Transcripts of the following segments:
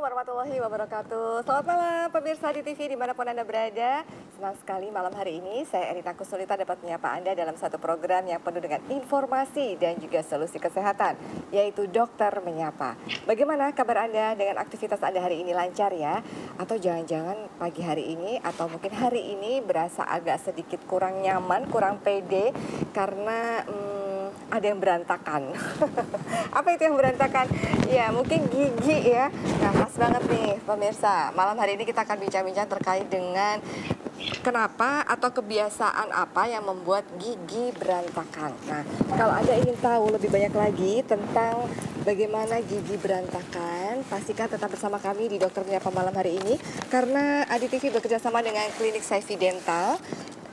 Assalamualaikum warahmatullahi wabarakatuh. Selamat malam pemirsa di TV dimanapun Anda berada. Senang sekali malam hari ini saya Erita Kusulita dapat menyapa Anda dalam satu program yang penuh dengan informasi dan juga solusi kesehatan, yaitu dokter menyapa. Bagaimana kabar Anda dengan aktivitas Anda hari ini lancar ya? Atau jangan-jangan pagi hari ini atau mungkin hari ini berasa agak sedikit kurang nyaman, kurang pede karena... Hmm, ada yang berantakan. Apa itu yang berantakan? Ya, mungkin gigi ya. Nah, pas banget nih pemirsa. Malam hari ini kita akan bincang-bincang terkait dengan kenapa atau kebiasaan apa yang membuat gigi berantakan. Nah, kalau Anda ingin tahu lebih banyak lagi tentang bagaimana gigi berantakan, pastikan tetap bersama kami di Dokter Menyapa malam hari ini karena TV bekerja sama dengan Klinik Saifi Dental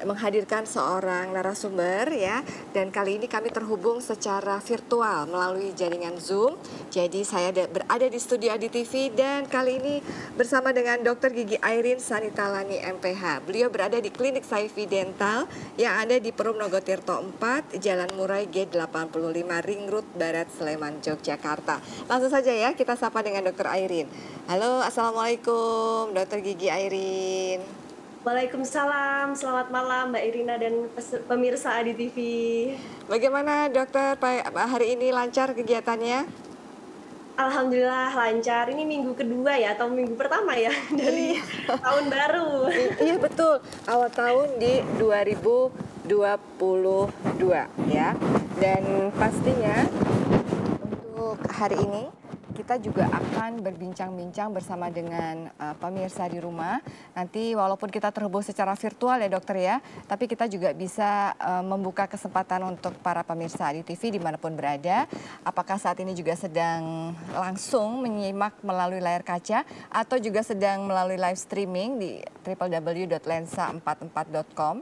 menghadirkan seorang narasumber ya dan kali ini kami terhubung secara virtual melalui jaringan Zoom. Jadi saya berada di studio Adi TV dan kali ini bersama dengan Dr. Gigi Airin Sanitalani MPH. Beliau berada di Klinik Saifi Dental yang ada di Perum Nogotirto 4, Jalan Murai G85 Ring Road Barat Sleman Yogyakarta. Langsung saja ya kita sapa dengan Dr. Airin. Halo, Assalamualaikum Dr. Gigi Airin. Waalaikumsalam, selamat malam Mbak Irina dan pemirsa Adi TV. Bagaimana dokter hari ini lancar kegiatannya? Alhamdulillah lancar. Ini minggu kedua ya atau minggu pertama ya dari iya. tahun baru. iya betul. Awal tahun di 2022 ya. Dan pastinya untuk hari ini kita juga akan berbincang-bincang bersama dengan uh, pemirsa di rumah. Nanti walaupun kita terhubung secara virtual ya dokter ya, tapi kita juga bisa uh, membuka kesempatan untuk para pemirsa di TV dimanapun berada. Apakah saat ini juga sedang langsung menyimak melalui layar kaca atau juga sedang melalui live streaming di www.lensa44.com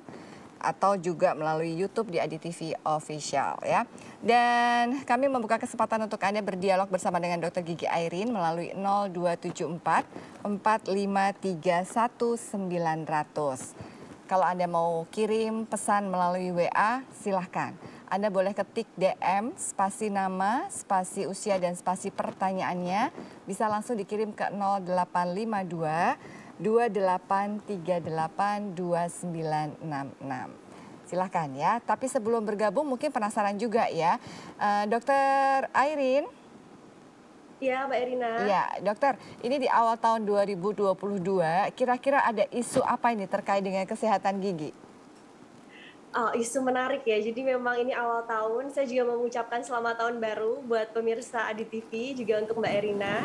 atau juga melalui YouTube di ADTV Official ya. Dan kami membuka kesempatan untuk Anda berdialog bersama dengan Dr. Gigi Airin melalui 0274 4531 900. Kalau Anda mau kirim pesan melalui WA, silahkan. Anda boleh ketik DM, spasi nama, spasi usia, dan spasi pertanyaannya. Bisa langsung dikirim ke 0852 enam Silahkan ya, tapi sebelum bergabung mungkin penasaran juga ya. Uh, Dokter Airin, ya Mbak Erina. ya dokter, ini di awal tahun 2022, kira-kira ada isu apa ini terkait dengan kesehatan gigi? Oh, isu menarik ya. Jadi memang ini awal tahun, saya juga mengucapkan selamat tahun baru buat pemirsa Adi TV, juga untuk Mbak Erina.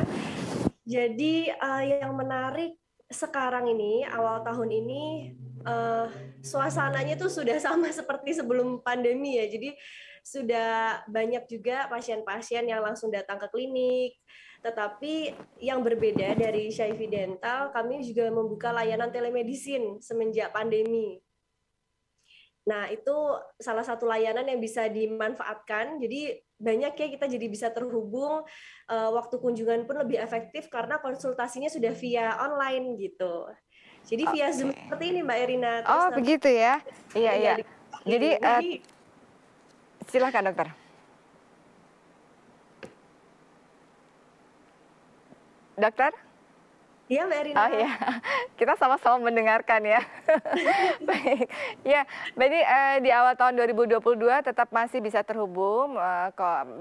Jadi uh, yang menarik sekarang ini awal tahun ini uh, suasananya tuh sudah sama seperti sebelum pandemi ya. Jadi sudah banyak juga pasien-pasien yang langsung datang ke klinik. Tetapi yang berbeda dari Syaifi Dental, kami juga membuka layanan telemedicine semenjak pandemi. Nah, itu salah satu layanan yang bisa dimanfaatkan. Jadi banyak ya kita jadi bisa terhubung eh, waktu kunjungan pun lebih efektif karena konsultasinya sudah via online gitu. Jadi via okay. Zoom seperti ini Mbak Erina. Terus oh, begitu ya. Iya, iya. iya. Jadi uh, silakan dokter. Dokter? Iya Mbak Rina. Oh iya, kita sama-sama mendengarkan ya. Baik, ya, jadi eh, di awal tahun 2022 tetap masih bisa terhubung, eh,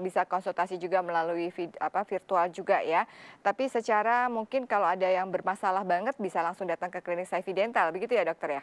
bisa konsultasi juga melalui vid, apa, virtual juga ya. Tapi secara mungkin kalau ada yang bermasalah banget bisa langsung datang ke klinik Saifi Dental, begitu ya dokter ya?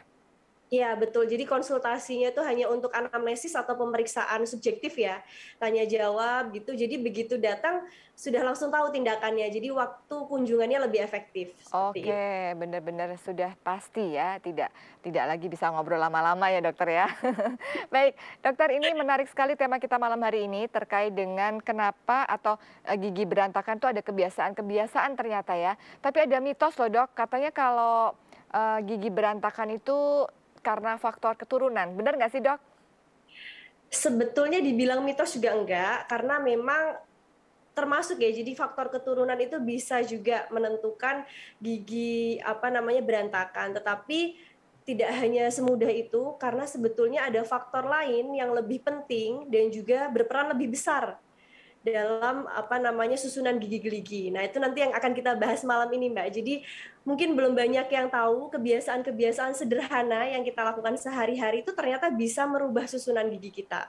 Iya betul. Jadi konsultasinya itu hanya untuk anamnesis atau pemeriksaan subjektif ya, tanya jawab gitu. Jadi begitu datang sudah langsung tahu tindakannya. Jadi waktu kunjungannya lebih efektif. Oke, benar-benar sudah pasti ya, tidak tidak lagi bisa ngobrol lama-lama ya dokter ya. Baik, dokter ini menarik sekali tema kita malam hari ini terkait dengan kenapa atau eh, gigi berantakan itu ada kebiasaan-kebiasaan ternyata ya. Tapi ada mitos loh dok, katanya kalau eh, gigi berantakan itu karena faktor keturunan. Benar nggak sih dok? Sebetulnya dibilang mitos juga enggak, karena memang termasuk ya jadi faktor keturunan itu bisa juga menentukan gigi apa namanya berantakan tetapi tidak hanya semudah itu karena sebetulnya ada faktor lain yang lebih penting dan juga berperan lebih besar dalam apa namanya susunan gigi geligi. Nah, itu nanti yang akan kita bahas malam ini, Mbak. Jadi, mungkin belum banyak yang tahu kebiasaan-kebiasaan sederhana yang kita lakukan sehari-hari itu ternyata bisa merubah susunan gigi kita.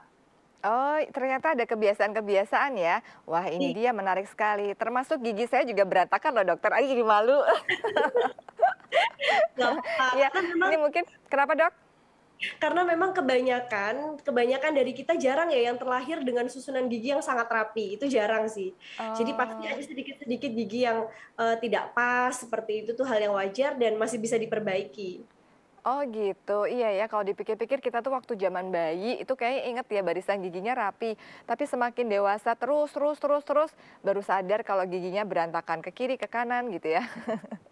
Oh, ternyata ada kebiasaan-kebiasaan ya. Wah, ini iya. dia menarik sekali. Termasuk gigi saya juga berantakan loh, dokter. Ayo jadi malu. ya, ini mungkin kenapa, Dok? karena memang kebanyakan kebanyakan dari kita jarang ya yang terlahir dengan susunan gigi yang sangat rapi itu jarang sih oh. jadi pasti oh. ada sedikit sedikit gigi yang uh, tidak pas seperti itu tuh hal yang wajar dan masih bisa diperbaiki Oh gitu, iya ya kalau dipikir-pikir kita tuh waktu zaman bayi itu kayak inget ya barisan giginya rapi. Tapi semakin dewasa terus, terus, terus, terus baru sadar kalau giginya berantakan ke kiri, ke kanan gitu ya.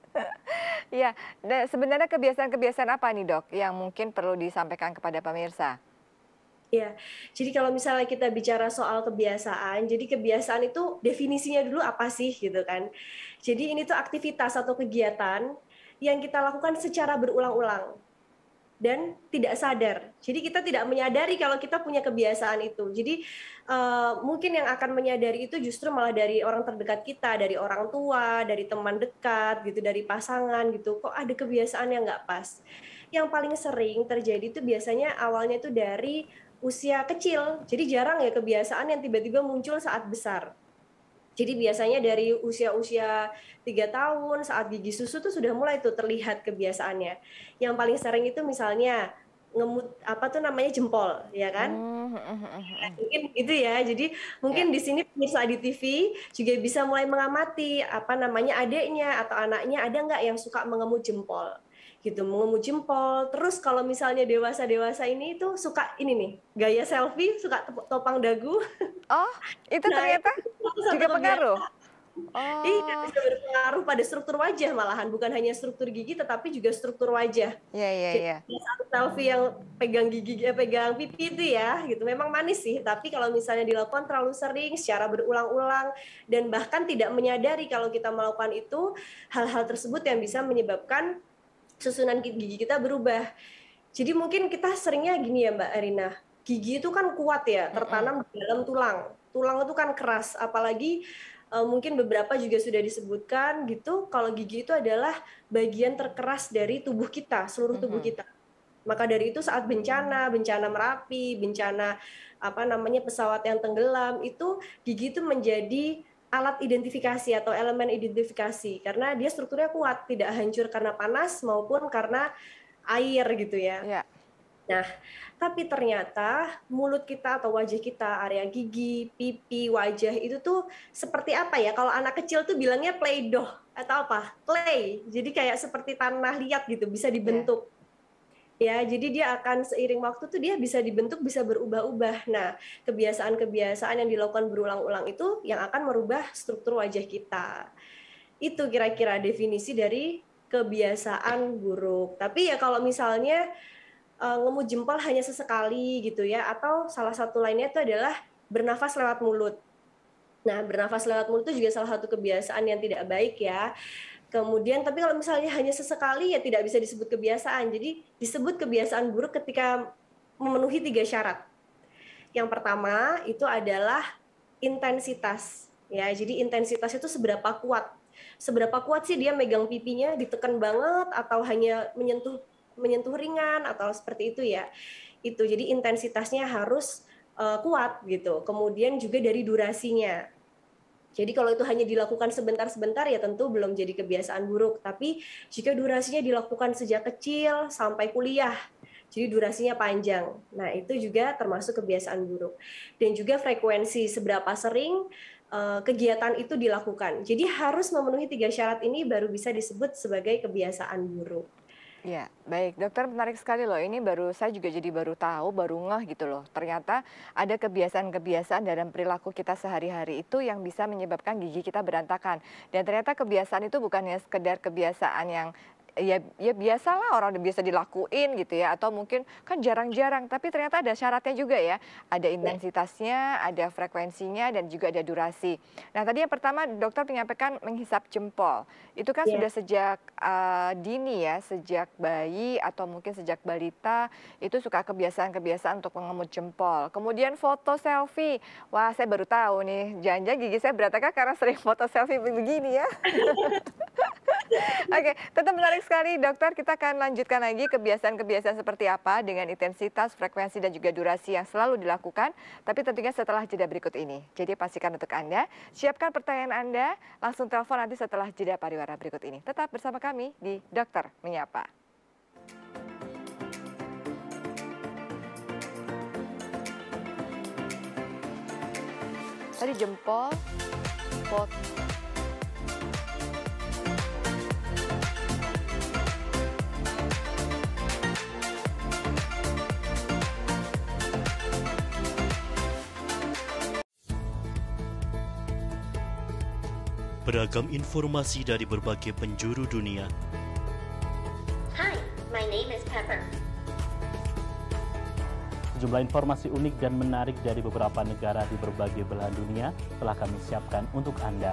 ya, nah, sebenarnya kebiasaan-kebiasaan apa nih dok yang mungkin perlu disampaikan kepada pemirsa? Ya, jadi kalau misalnya kita bicara soal kebiasaan, jadi kebiasaan itu definisinya dulu apa sih gitu kan? Jadi ini tuh aktivitas atau kegiatan yang kita lakukan secara berulang-ulang dan tidak sadar. Jadi kita tidak menyadari kalau kita punya kebiasaan itu. Jadi uh, mungkin yang akan menyadari itu justru malah dari orang terdekat kita, dari orang tua, dari teman dekat, gitu, dari pasangan, gitu. Kok ada kebiasaan yang nggak pas? Yang paling sering terjadi itu biasanya awalnya itu dari usia kecil. Jadi jarang ya kebiasaan yang tiba-tiba muncul saat besar jadi biasanya dari usia-usia tiga tahun saat gigi susu tuh sudah mulai tuh terlihat kebiasaannya. Yang paling sering itu misalnya ngemut apa tuh namanya jempol ya kan hmm, hmm, hmm, mungkin itu ya jadi mungkin ya. di sini pemirsa di TV juga bisa mulai mengamati apa namanya adiknya atau anaknya ada nggak yang suka mengemut jempol gitu mengemu jempol terus kalau misalnya dewasa dewasa ini itu suka ini nih gaya selfie suka topang dagu oh itu nah, ternyata itu juga pengaruh Oh. Iya, bisa berpengaruh pada struktur wajah malahan bukan hanya struktur gigi tetapi juga struktur wajah. Iya iya iya. selfie yang pegang gigi eh, pegang pipi itu ya gitu. Memang manis sih, tapi kalau misalnya dilakukan terlalu sering secara berulang-ulang dan bahkan tidak menyadari kalau kita melakukan itu hal-hal tersebut yang bisa menyebabkan susunan gigi kita berubah. Jadi mungkin kita seringnya gini ya Mbak Arina, gigi itu kan kuat ya, tertanam di dalam tulang. Tulang itu kan keras, apalagi uh, mungkin beberapa juga sudah disebutkan gitu, kalau gigi itu adalah bagian terkeras dari tubuh kita, seluruh tubuh kita. Maka dari itu saat bencana, bencana Merapi, bencana apa namanya pesawat yang tenggelam itu gigi itu menjadi alat identifikasi atau elemen identifikasi karena dia strukturnya kuat, tidak hancur karena panas maupun karena air gitu ya. ya. Nah, tapi ternyata mulut kita atau wajah kita, area gigi, pipi, wajah itu tuh seperti apa ya? Kalau anak kecil tuh bilangnya play doh atau apa? Clay. Jadi kayak seperti tanah liat gitu, bisa dibentuk. Ya ya jadi dia akan seiring waktu tuh dia bisa dibentuk bisa berubah-ubah nah kebiasaan-kebiasaan yang dilakukan berulang-ulang itu yang akan merubah struktur wajah kita itu kira-kira definisi dari kebiasaan buruk tapi ya kalau misalnya uh, eh, ngemu jempol hanya sesekali gitu ya atau salah satu lainnya itu adalah bernafas lewat mulut nah bernafas lewat mulut itu juga salah satu kebiasaan yang tidak baik ya Kemudian, tapi kalau misalnya hanya sesekali ya tidak bisa disebut kebiasaan. Jadi disebut kebiasaan buruk ketika memenuhi tiga syarat. Yang pertama itu adalah intensitas. Ya, jadi intensitas itu seberapa kuat. Seberapa kuat sih dia megang pipinya, ditekan banget atau hanya menyentuh menyentuh ringan atau seperti itu ya. Itu jadi intensitasnya harus uh, kuat gitu. Kemudian juga dari durasinya jadi kalau itu hanya dilakukan sebentar-sebentar ya tentu belum jadi kebiasaan buruk. Tapi jika durasinya dilakukan sejak kecil sampai kuliah, jadi durasinya panjang. Nah itu juga termasuk kebiasaan buruk. Dan juga frekuensi seberapa sering eh, kegiatan itu dilakukan. Jadi harus memenuhi tiga syarat ini baru bisa disebut sebagai kebiasaan buruk. Ya, baik dokter menarik sekali loh. Ini baru saya juga jadi baru tahu, baru ngeh gitu loh. Ternyata ada kebiasaan-kebiasaan dalam perilaku kita sehari-hari itu yang bisa menyebabkan gigi kita berantakan. Dan ternyata kebiasaan itu bukannya sekedar kebiasaan yang ya ya biasalah orang biasa dilakuin gitu ya atau mungkin kan jarang-jarang tapi ternyata ada syaratnya juga ya ada iya. intensitasnya ada frekuensinya dan juga ada durasi nah tadi yang pertama dokter menyampaikan menghisap jempol itu kan yeah. sudah sejak uh, dini ya sejak bayi atau mungkin sejak balita itu suka kebiasaan-kebiasaan untuk mengemut jempol kemudian foto selfie wah saya baru tahu nih jangan-jangan gigi saya berantakan karena sering foto selfie begini ya oke okay, tetap menarik sekali dokter, kita akan lanjutkan lagi kebiasaan-kebiasaan seperti apa dengan intensitas, frekuensi dan juga durasi yang selalu dilakukan. Tapi tentunya setelah jeda berikut ini. Jadi pastikan untuk Anda, siapkan pertanyaan Anda, langsung telepon nanti setelah jeda pariwara berikut ini. Tetap bersama kami di Dokter Menyapa. Tadi jempol, foto. beragam informasi dari berbagai penjuru dunia. Hi, my name is Pepper. Jumlah informasi unik dan menarik dari beberapa negara di berbagai belahan dunia telah kami siapkan untuk Anda.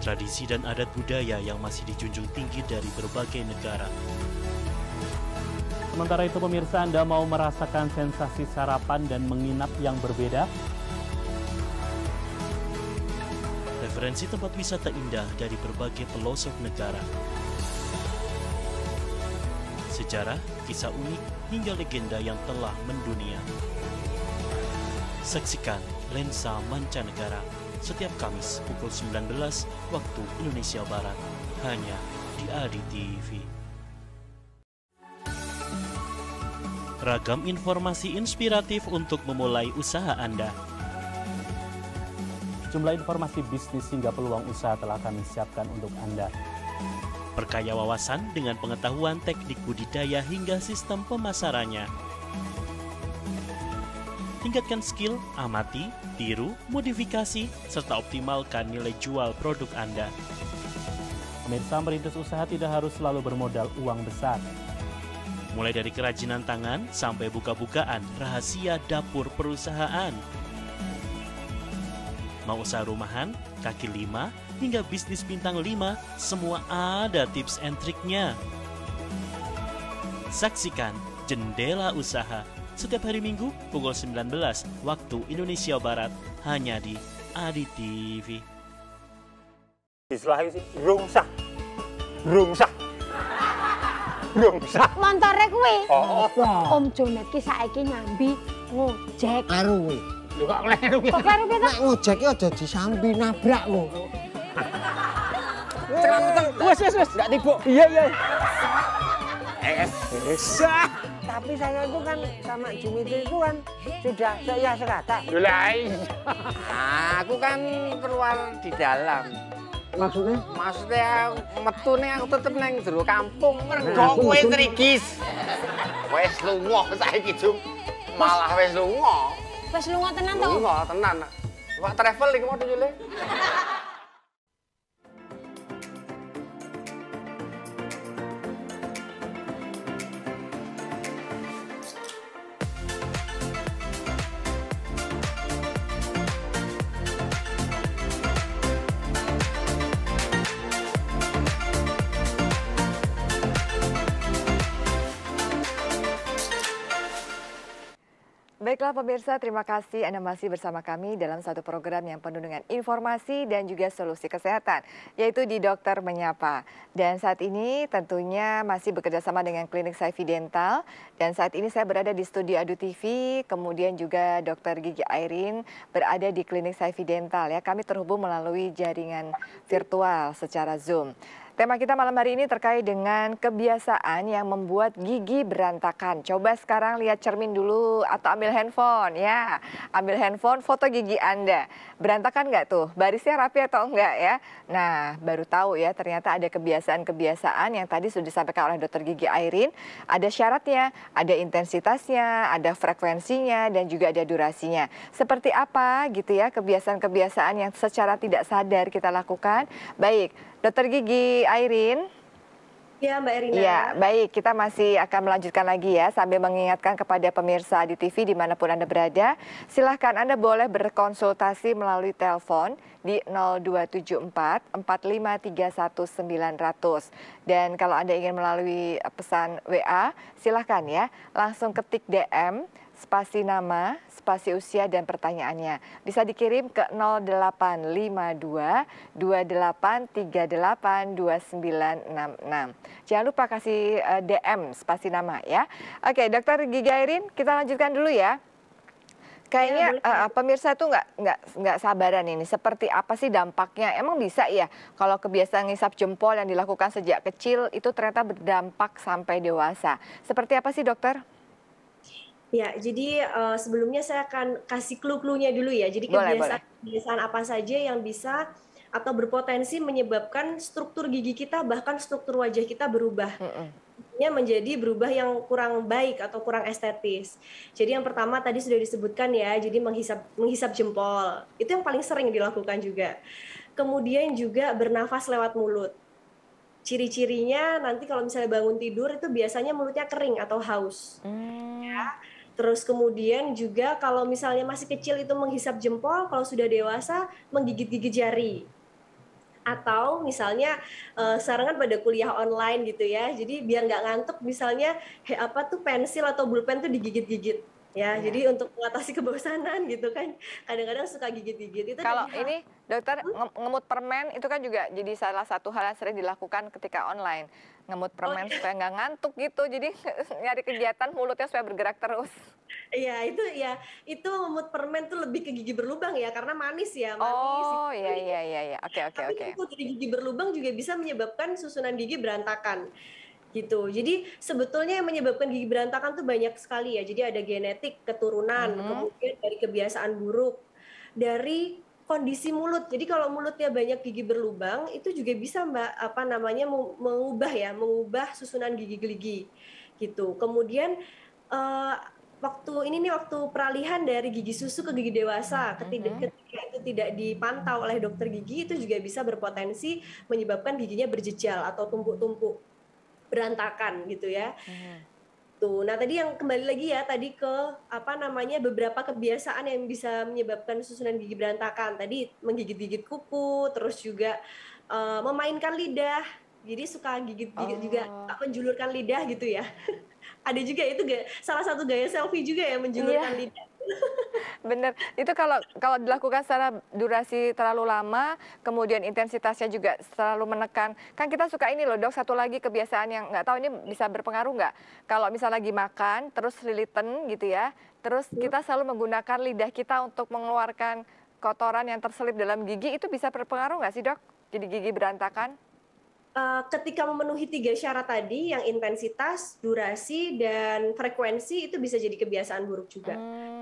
Tradisi dan adat budaya yang masih dijunjung tinggi dari berbagai negara. Sementara itu pemirsa Anda mau merasakan sensasi sarapan dan menginap yang berbeda? Referensi tempat wisata indah dari berbagai pelosok negara. Sejarah, kisah unik, hingga legenda yang telah mendunia. Saksikan Lensa Mancanegara setiap Kamis pukul 19 waktu Indonesia Barat hanya di Adi TV. Ragam informasi inspiratif untuk memulai usaha Anda. Sejumlah informasi bisnis hingga peluang usaha telah kami siapkan untuk Anda. Perkaya wawasan dengan pengetahuan teknik budidaya hingga sistem pemasarannya. Tingkatkan skill, amati, tiru, modifikasi, serta optimalkan nilai jual produk Anda. Pemirsa merintis usaha tidak harus selalu bermodal uang besar. Mulai dari kerajinan tangan sampai buka-bukaan rahasia dapur perusahaan. Mau usaha rumahan, kaki lima, hingga bisnis bintang lima, semua ada tips and triknya. Saksikan Jendela Usaha setiap hari Minggu pukul 19 waktu Indonesia Barat hanya di Adi TV. Istilahnya sih rungsah. Rungsah. Rungsah. Montore kuwi. Oh. Om Jonet kisah eki nyambi ngojek. Aruwe. Lho kok kleru piye? Kok kleru piye to? Nek ngojek ki aja disambi nabrak lho. Celanteng. Wes wes wes enggak tipu. Iya iya. Eh, eh. Tapi saya itu kan sama Jimmy itu kan sudah saya sekata. Lah iya. nah, Aku kan keluar di dalam. Maksudnya? Maksudnya metu nih aku tetep neng jero kampung mergo nah, kowe trigis. Wes lunga saiki, Jum. Malah wes lunga. Wis lunga tenan to? Lunga tenan. Wak travel iki mau jule. Baiklah pemirsa, terima kasih Anda masih bersama kami dalam satu program yang penuh dengan informasi dan juga solusi kesehatan, yaitu di Dokter Menyapa. Dan saat ini tentunya masih bekerja sama dengan Klinik Saifi Dental. Dan saat ini saya berada di studio Adu TV, kemudian juga Dokter Gigi Airin berada di Klinik Saifi Dental. Ya, kami terhubung melalui jaringan virtual secara Zoom. Tema kita malam hari ini terkait dengan kebiasaan yang membuat gigi berantakan. Coba sekarang lihat cermin dulu atau ambil handphone ya. Ambil handphone, foto gigi Anda. Berantakan nggak tuh? Barisnya rapi atau enggak ya? Nah, baru tahu ya ternyata ada kebiasaan-kebiasaan yang tadi sudah disampaikan oleh dokter gigi Airin. Ada syaratnya, ada intensitasnya, ada frekuensinya, dan juga ada durasinya. Seperti apa gitu ya kebiasaan-kebiasaan yang secara tidak sadar kita lakukan? Baik, Dokter Gigi Airin. Ya, Mbak Erina. Ya, baik. Kita masih akan melanjutkan lagi ya sambil mengingatkan kepada pemirsa di TV dimanapun Anda berada. Silahkan Anda boleh berkonsultasi melalui telepon di 0274 900 Dan kalau Anda ingin melalui pesan WA, silahkan ya langsung ketik DM spasi nama, spasi usia dan pertanyaannya. Bisa dikirim ke 0852 2838 2966. Jangan lupa kasih eh, DM spasi nama ya. Oke, Dokter Gigairin, kita lanjutkan dulu ya. Kayaknya uh, pemirsa tuh nggak nggak nggak sabaran ini. Seperti apa sih dampaknya? Emang bisa ya kalau kebiasaan ngisap jempol yang dilakukan sejak kecil itu ternyata berdampak sampai dewasa. Seperti apa sih dokter? Ya, jadi uh, sebelumnya saya akan kasih clue-cluenya dulu ya. Jadi kebiasaan-kebiasaan apa saja yang bisa atau berpotensi menyebabkan struktur gigi kita bahkan struktur wajah kita berubah. Mm -mm menjadi berubah yang kurang baik atau kurang estetis. Jadi yang pertama tadi sudah disebutkan ya, jadi menghisap menghisap jempol. Itu yang paling sering dilakukan juga. Kemudian juga bernafas lewat mulut. Ciri-cirinya nanti kalau misalnya bangun tidur itu biasanya mulutnya kering atau haus. Hmm. Ya Terus kemudian juga kalau misalnya masih kecil itu menghisap jempol, kalau sudah dewasa menggigit-gigit jari. Atau misalnya uh, eh, sekarang kan pada kuliah online gitu ya, jadi biar nggak ngantuk misalnya he, apa tuh pensil atau bulpen tuh digigit-gigit. Ya, ya, jadi untuk mengatasi kebosanan gitu kan, kadang-kadang suka gigit-gigit itu. Kalau ini dokter hmm? ngemut permen itu kan juga jadi salah satu hal yang sering dilakukan ketika online ngemut oh, permen oh, supaya nggak ngantuk gitu jadi nyari kegiatan mulutnya supaya bergerak terus Iya itu ya itu ngemut permen tuh lebih ke gigi berlubang ya karena manis ya manis. Oh iya iya iya iya oke oke oke. Tapi okay. dari gigi berlubang juga bisa menyebabkan susunan gigi berantakan gitu. Jadi sebetulnya yang menyebabkan gigi berantakan tuh banyak sekali ya. Jadi ada genetik, keturunan, mm -hmm. kemudian dari kebiasaan buruk, dari kondisi mulut. Jadi kalau mulutnya banyak gigi berlubang, itu juga bisa Mbak apa namanya mengubah ya, mengubah susunan gigi-gigi gitu. Kemudian uh, waktu ini nih waktu peralihan dari gigi susu ke gigi dewasa hmm, ketika, mm -hmm. ketika itu tidak dipantau oleh dokter gigi itu juga bisa berpotensi menyebabkan giginya berjejal atau tumpuk-tumpuk berantakan gitu ya. Mm -hmm gitu. Nah, tadi yang kembali lagi ya tadi ke apa namanya beberapa kebiasaan yang bisa menyebabkan susunan gigi berantakan. Tadi menggigit-gigit kuku, terus juga uh, memainkan lidah. Jadi suka gigit-gigit oh. juga menjulurkan lidah gitu ya. Ada juga itu gaya, salah satu gaya selfie juga ya menjulurkan yeah. lidah. Bener, itu kalau kalau dilakukan secara durasi terlalu lama, kemudian intensitasnya juga terlalu menekan. Kan kita suka ini loh dok, satu lagi kebiasaan yang nggak tahu ini bisa berpengaruh nggak? Kalau misalnya lagi makan, terus lilitan gitu ya, terus iya. kita selalu menggunakan lidah kita untuk mengeluarkan kotoran yang terselip dalam gigi, itu bisa berpengaruh nggak sih dok? Jadi gigi berantakan? Eh, ketika memenuhi tiga syarat tadi, yang intensitas, durasi, dan frekuensi itu bisa jadi kebiasaan buruk juga. Hmm.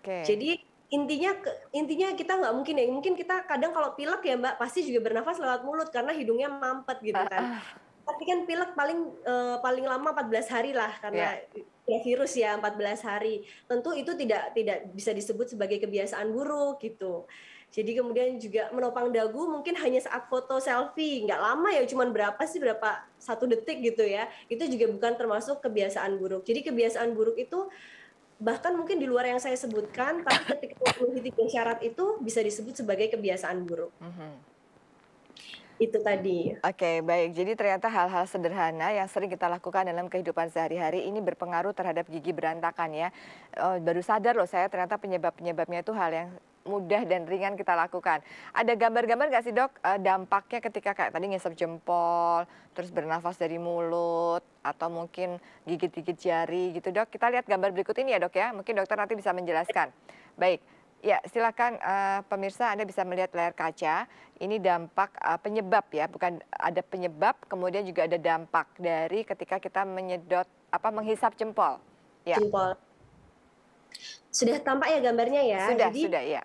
Okay. Jadi intinya intinya kita nggak mungkin ya mungkin kita kadang kalau pilek ya mbak pasti juga bernafas lewat mulut karena hidungnya mampet gitu ah, kan. Uh, uh. Tapi kan pilek paling uh, paling lama 14 hari lah karena yeah ya virus ya 14 hari. Tentu itu tidak tidak bisa disebut sebagai kebiasaan buruk gitu. Jadi kemudian juga menopang dagu mungkin hanya saat foto selfie, nggak lama ya, cuman berapa sih berapa satu detik gitu ya. Itu juga bukan termasuk kebiasaan buruk. Jadi kebiasaan buruk itu bahkan mungkin di luar yang saya sebutkan, tapi ketika memenuhi tiga syarat itu bisa disebut sebagai kebiasaan buruk. Mm -hmm. Itu tadi. Oke, okay, baik. Jadi ternyata hal-hal sederhana yang sering kita lakukan dalam kehidupan sehari-hari ini berpengaruh terhadap gigi berantakan ya. Oh, baru sadar loh saya ternyata penyebab-penyebabnya itu hal yang mudah dan ringan kita lakukan. Ada gambar-gambar nggak sih dok eh, dampaknya ketika kayak tadi ngisap jempol, terus bernafas dari mulut, atau mungkin gigit-gigit jari gitu dok. Kita lihat gambar berikut ini ya dok ya, mungkin dokter nanti bisa menjelaskan. Baik, ya silakan uh, pemirsa Anda bisa melihat layar kaca. Ini dampak uh, penyebab ya, bukan ada penyebab, kemudian juga ada dampak dari ketika kita menyedot, apa menghisap jempol. Ya. Jempol. Sudah tampak ya gambarnya ya? Sudah, Jadi, sudah ya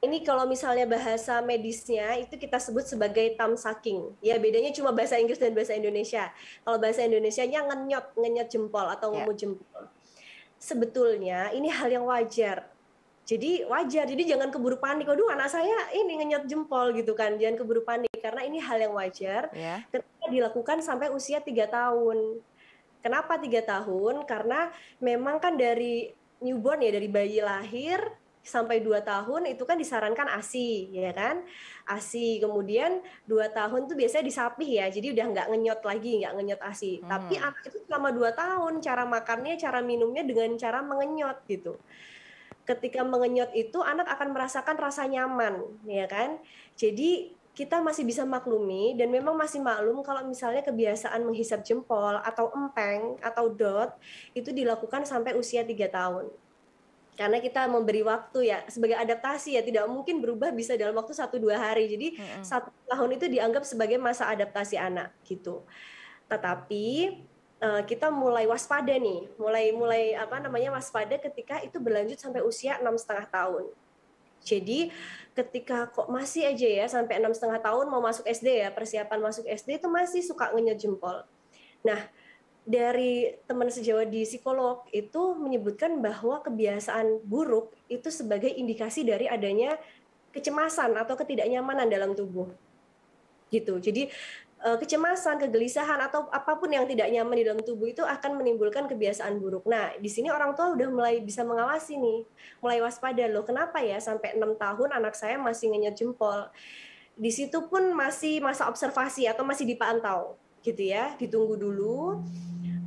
ini kalau misalnya bahasa medisnya itu kita sebut sebagai tamsaking. Ya bedanya cuma bahasa Inggris dan bahasa Indonesia. Kalau bahasa Indonesia-nya ngenyot, ngenyot jempol atau yeah. Ya. jempol. Sebetulnya ini hal yang wajar. Jadi wajar. Jadi jangan keburu panik. Aduh anak saya ini ngenyot jempol gitu kan. Jangan keburu panik karena ini hal yang wajar. Yeah. Ketika dilakukan sampai usia tiga tahun. Kenapa tiga tahun? Karena memang kan dari newborn ya dari bayi lahir sampai 2 tahun itu kan disarankan ASI ya kan ASI kemudian 2 tahun itu biasanya disapih ya jadi udah nggak ngenyot lagi nggak ngenyot ASI hmm. tapi anak itu selama 2 tahun cara makannya cara minumnya dengan cara mengenyot gitu ketika mengenyot itu anak akan merasakan rasa nyaman ya kan jadi kita masih bisa maklumi dan memang masih maklum kalau misalnya kebiasaan menghisap jempol atau empeng atau dot itu dilakukan sampai usia 3 tahun karena kita memberi waktu ya sebagai adaptasi ya tidak mungkin berubah bisa dalam waktu satu dua hari jadi mm-hmm. satu tahun itu dianggap sebagai masa adaptasi anak gitu tetapi eh, kita mulai waspada nih mulai mulai apa namanya waspada ketika itu berlanjut sampai usia enam setengah tahun jadi ketika kok masih aja ya sampai enam setengah tahun mau masuk SD ya persiapan masuk SD itu masih suka ngenyet jempol nah dari teman sejawat di psikolog itu menyebutkan bahwa kebiasaan buruk itu sebagai indikasi dari adanya kecemasan atau ketidaknyamanan dalam tubuh. Gitu. Jadi eh, kecemasan, kegelisahan atau apapun yang tidak nyaman di dalam tubuh itu akan menimbulkan kebiasaan buruk. Nah, di sini orang tua udah mulai bisa mengawasi nih, mulai waspada loh. Kenapa ya sampai enam tahun anak saya masih ngenyet jempol? Di situ pun masih masa observasi atau masih dipantau gitu ya, ditunggu dulu.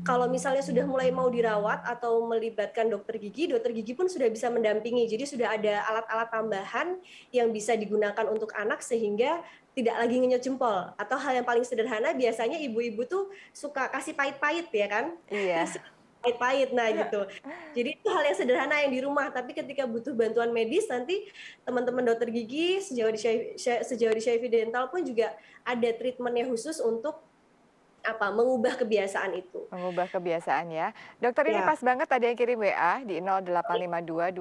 Kalau misalnya sudah mulai mau dirawat atau melibatkan dokter gigi, dokter gigi pun sudah bisa mendampingi. Jadi sudah ada alat-alat tambahan yang bisa digunakan untuk anak sehingga tidak lagi ngenyot jempol. Atau hal yang paling sederhana biasanya ibu-ibu tuh suka kasih pahit-pahit ya kan? Iya. pahit-pahit nah gitu. Jadi itu hal yang sederhana yang di rumah, tapi ketika butuh bantuan medis nanti teman-teman dokter gigi sejauh di sejauh di Dental pun juga ada treatmentnya khusus untuk apa mengubah kebiasaan itu. Mengubah kebiasaan ya. Dokter ini ya. pas banget ada yang kirim WA di 0852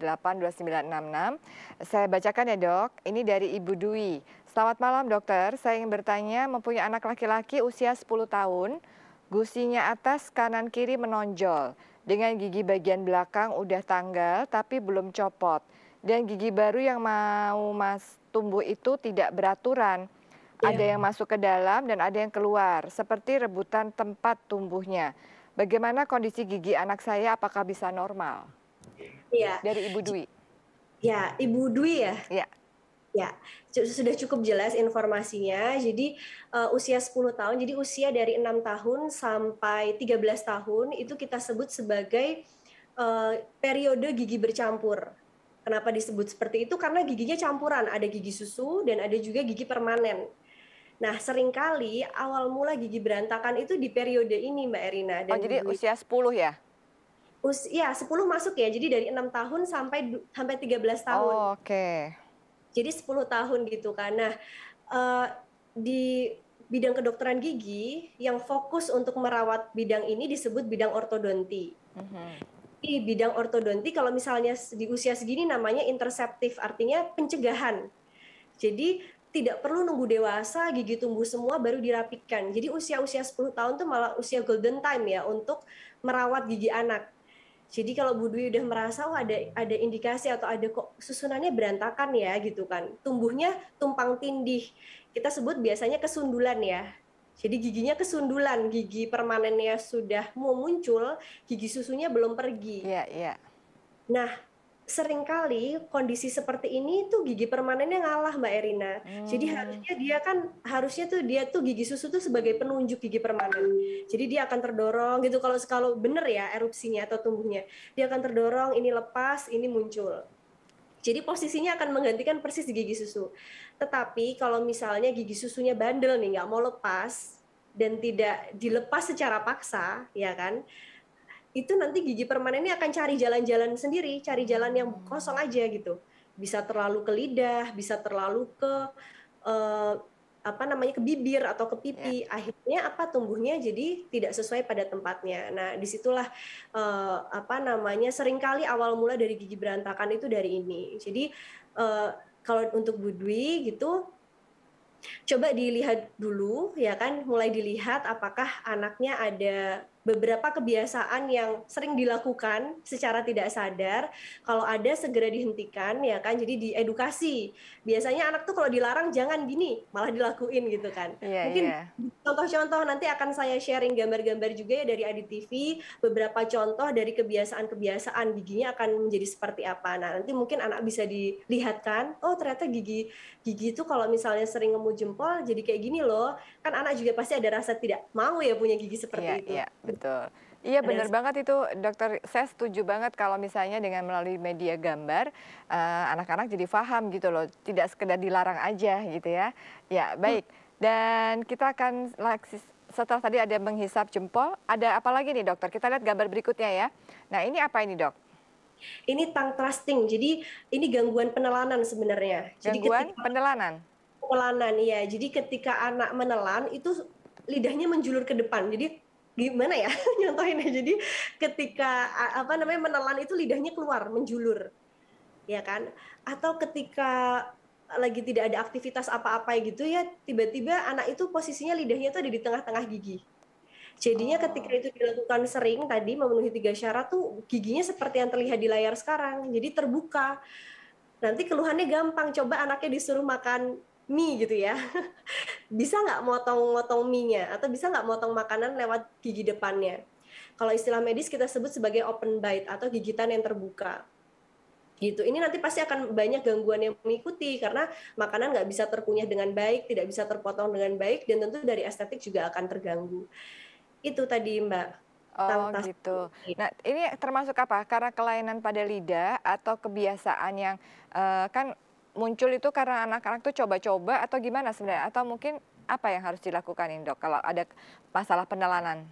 2966. Saya bacakan ya, Dok. Ini dari Ibu Dwi. Selamat malam, Dokter. Saya ingin bertanya mempunyai anak laki-laki usia 10 tahun, gusinya atas kanan kiri menonjol dengan gigi bagian belakang udah tanggal tapi belum copot dan gigi baru yang mau Mas tumbuh itu tidak beraturan Iya. Ada yang masuk ke dalam dan ada yang keluar, seperti rebutan tempat tumbuhnya. Bagaimana kondisi gigi anak saya? Apakah bisa normal? Iya. Dari Ibu Dwi. Ya, Ibu Dwi ya. Iya. Ya, sudah cukup jelas informasinya. Jadi uh, usia 10 tahun, jadi usia dari 6 tahun sampai 13 tahun itu kita sebut sebagai uh, periode gigi bercampur. Kenapa disebut seperti itu? Karena giginya campuran, ada gigi susu dan ada juga gigi permanen. Nah, seringkali awal mula gigi berantakan itu di periode ini, Mbak Erina. Dan oh, jadi di, usia 10 ya? Usia 10 masuk ya. Jadi dari 6 tahun sampai sampai 13 tahun. Oh, oke. Okay. Jadi 10 tahun gitu kan. Nah, uh, di bidang kedokteran gigi yang fokus untuk merawat bidang ini disebut bidang ortodonti. Mm -hmm. Di bidang ortodonti kalau misalnya di usia segini namanya interseptif, artinya pencegahan. Jadi tidak perlu nunggu dewasa, gigi tumbuh semua baru dirapikan. Jadi usia-usia 10 tahun tuh malah usia golden time ya untuk merawat gigi anak. Jadi kalau Bu Dwi udah merasa oh ada ada indikasi atau ada kok susunannya berantakan ya gitu kan. Tumbuhnya tumpang tindih. Kita sebut biasanya kesundulan ya. Jadi giginya kesundulan, gigi permanennya sudah mau muncul, gigi susunya belum pergi. Iya, yeah, iya. Yeah. Nah, seringkali kondisi seperti ini itu gigi permanennya ngalah Mbak Erina. Hmm. Jadi harusnya dia kan harusnya tuh dia tuh gigi susu tuh sebagai penunjuk gigi permanen. Jadi dia akan terdorong gitu kalau kalau benar ya erupsinya atau tumbuhnya. Dia akan terdorong ini lepas, ini muncul. Jadi posisinya akan menggantikan persis gigi susu. Tetapi kalau misalnya gigi susunya bandel nih nggak mau lepas dan tidak dilepas secara paksa, ya kan? itu nanti gigi permanen ini akan cari jalan-jalan sendiri, cari jalan yang kosong aja gitu. Bisa terlalu ke lidah, bisa terlalu ke eh, apa namanya ke bibir atau ke pipi. Yeah. Akhirnya apa tumbuhnya jadi tidak sesuai pada tempatnya. Nah, disitulah eh, apa namanya seringkali awal mula dari gigi berantakan itu dari ini. Jadi eh, kalau untuk Budwi gitu coba dilihat dulu ya kan mulai dilihat apakah anaknya ada beberapa kebiasaan yang sering dilakukan secara tidak sadar kalau ada segera dihentikan ya kan jadi diedukasi biasanya anak tuh kalau dilarang jangan gini malah dilakuin gitu kan yeah, iya. mungkin contoh contoh-contoh nanti akan saya sharing gambar-gambar juga ya dari Adi TV beberapa contoh dari kebiasaan-kebiasaan giginya akan menjadi seperti apa nah nanti mungkin anak bisa dilihatkan oh ternyata gigi gigi itu kalau misalnya sering ngemu jempol jadi kayak gini loh kan anak juga pasti ada rasa tidak mau ya punya gigi seperti yeah, itu yeah Betul. Iya benar banget itu dokter. Saya setuju banget kalau misalnya dengan melalui media gambar eh, anak-anak uh, jadi paham gitu loh. Tidak sekedar dilarang aja gitu ya. Ya hmm. baik. Hmm. Dan kita akan setelah tadi ada menghisap jempol, ada apa lagi nih dokter? Kita lihat gambar berikutnya ya. Nah ini apa ini dok? Ini tongue thrusting, Jadi ini gangguan penelanan sebenarnya. gangguan jadi penelanan. Penelanan iya. Jadi ketika anak menelan itu lidahnya menjulur ke depan. Jadi gimana ya nyontohinnya jadi ketika apa namanya menelan itu lidahnya keluar menjulur ya kan atau ketika lagi tidak ada aktivitas apa-apa gitu ya tiba-tiba anak itu posisinya lidahnya tuh ada di tengah-tengah gigi jadinya oh. ketika itu dilakukan sering tadi memenuhi tiga syarat tuh giginya seperti yang terlihat di layar sekarang jadi terbuka nanti keluhannya gampang coba anaknya disuruh makan mie gitu ya bisa nggak motong-motong mie-nya atau bisa nggak motong makanan lewat gigi depannya kalau istilah medis kita sebut sebagai open bite atau gigitan yang terbuka gitu ini nanti pasti akan banyak gangguan yang mengikuti karena makanan nggak bisa terkunyah dengan baik tidak bisa terpotong dengan baik dan tentu dari estetik juga akan terganggu itu tadi mbak Oh Tantas. gitu. Nah ini termasuk apa? Karena kelainan pada lidah atau kebiasaan yang uh, kan muncul itu karena anak-anak tuh coba-coba atau gimana sebenarnya? Atau mungkin apa yang harus dilakukan dok kalau ada masalah penelanan?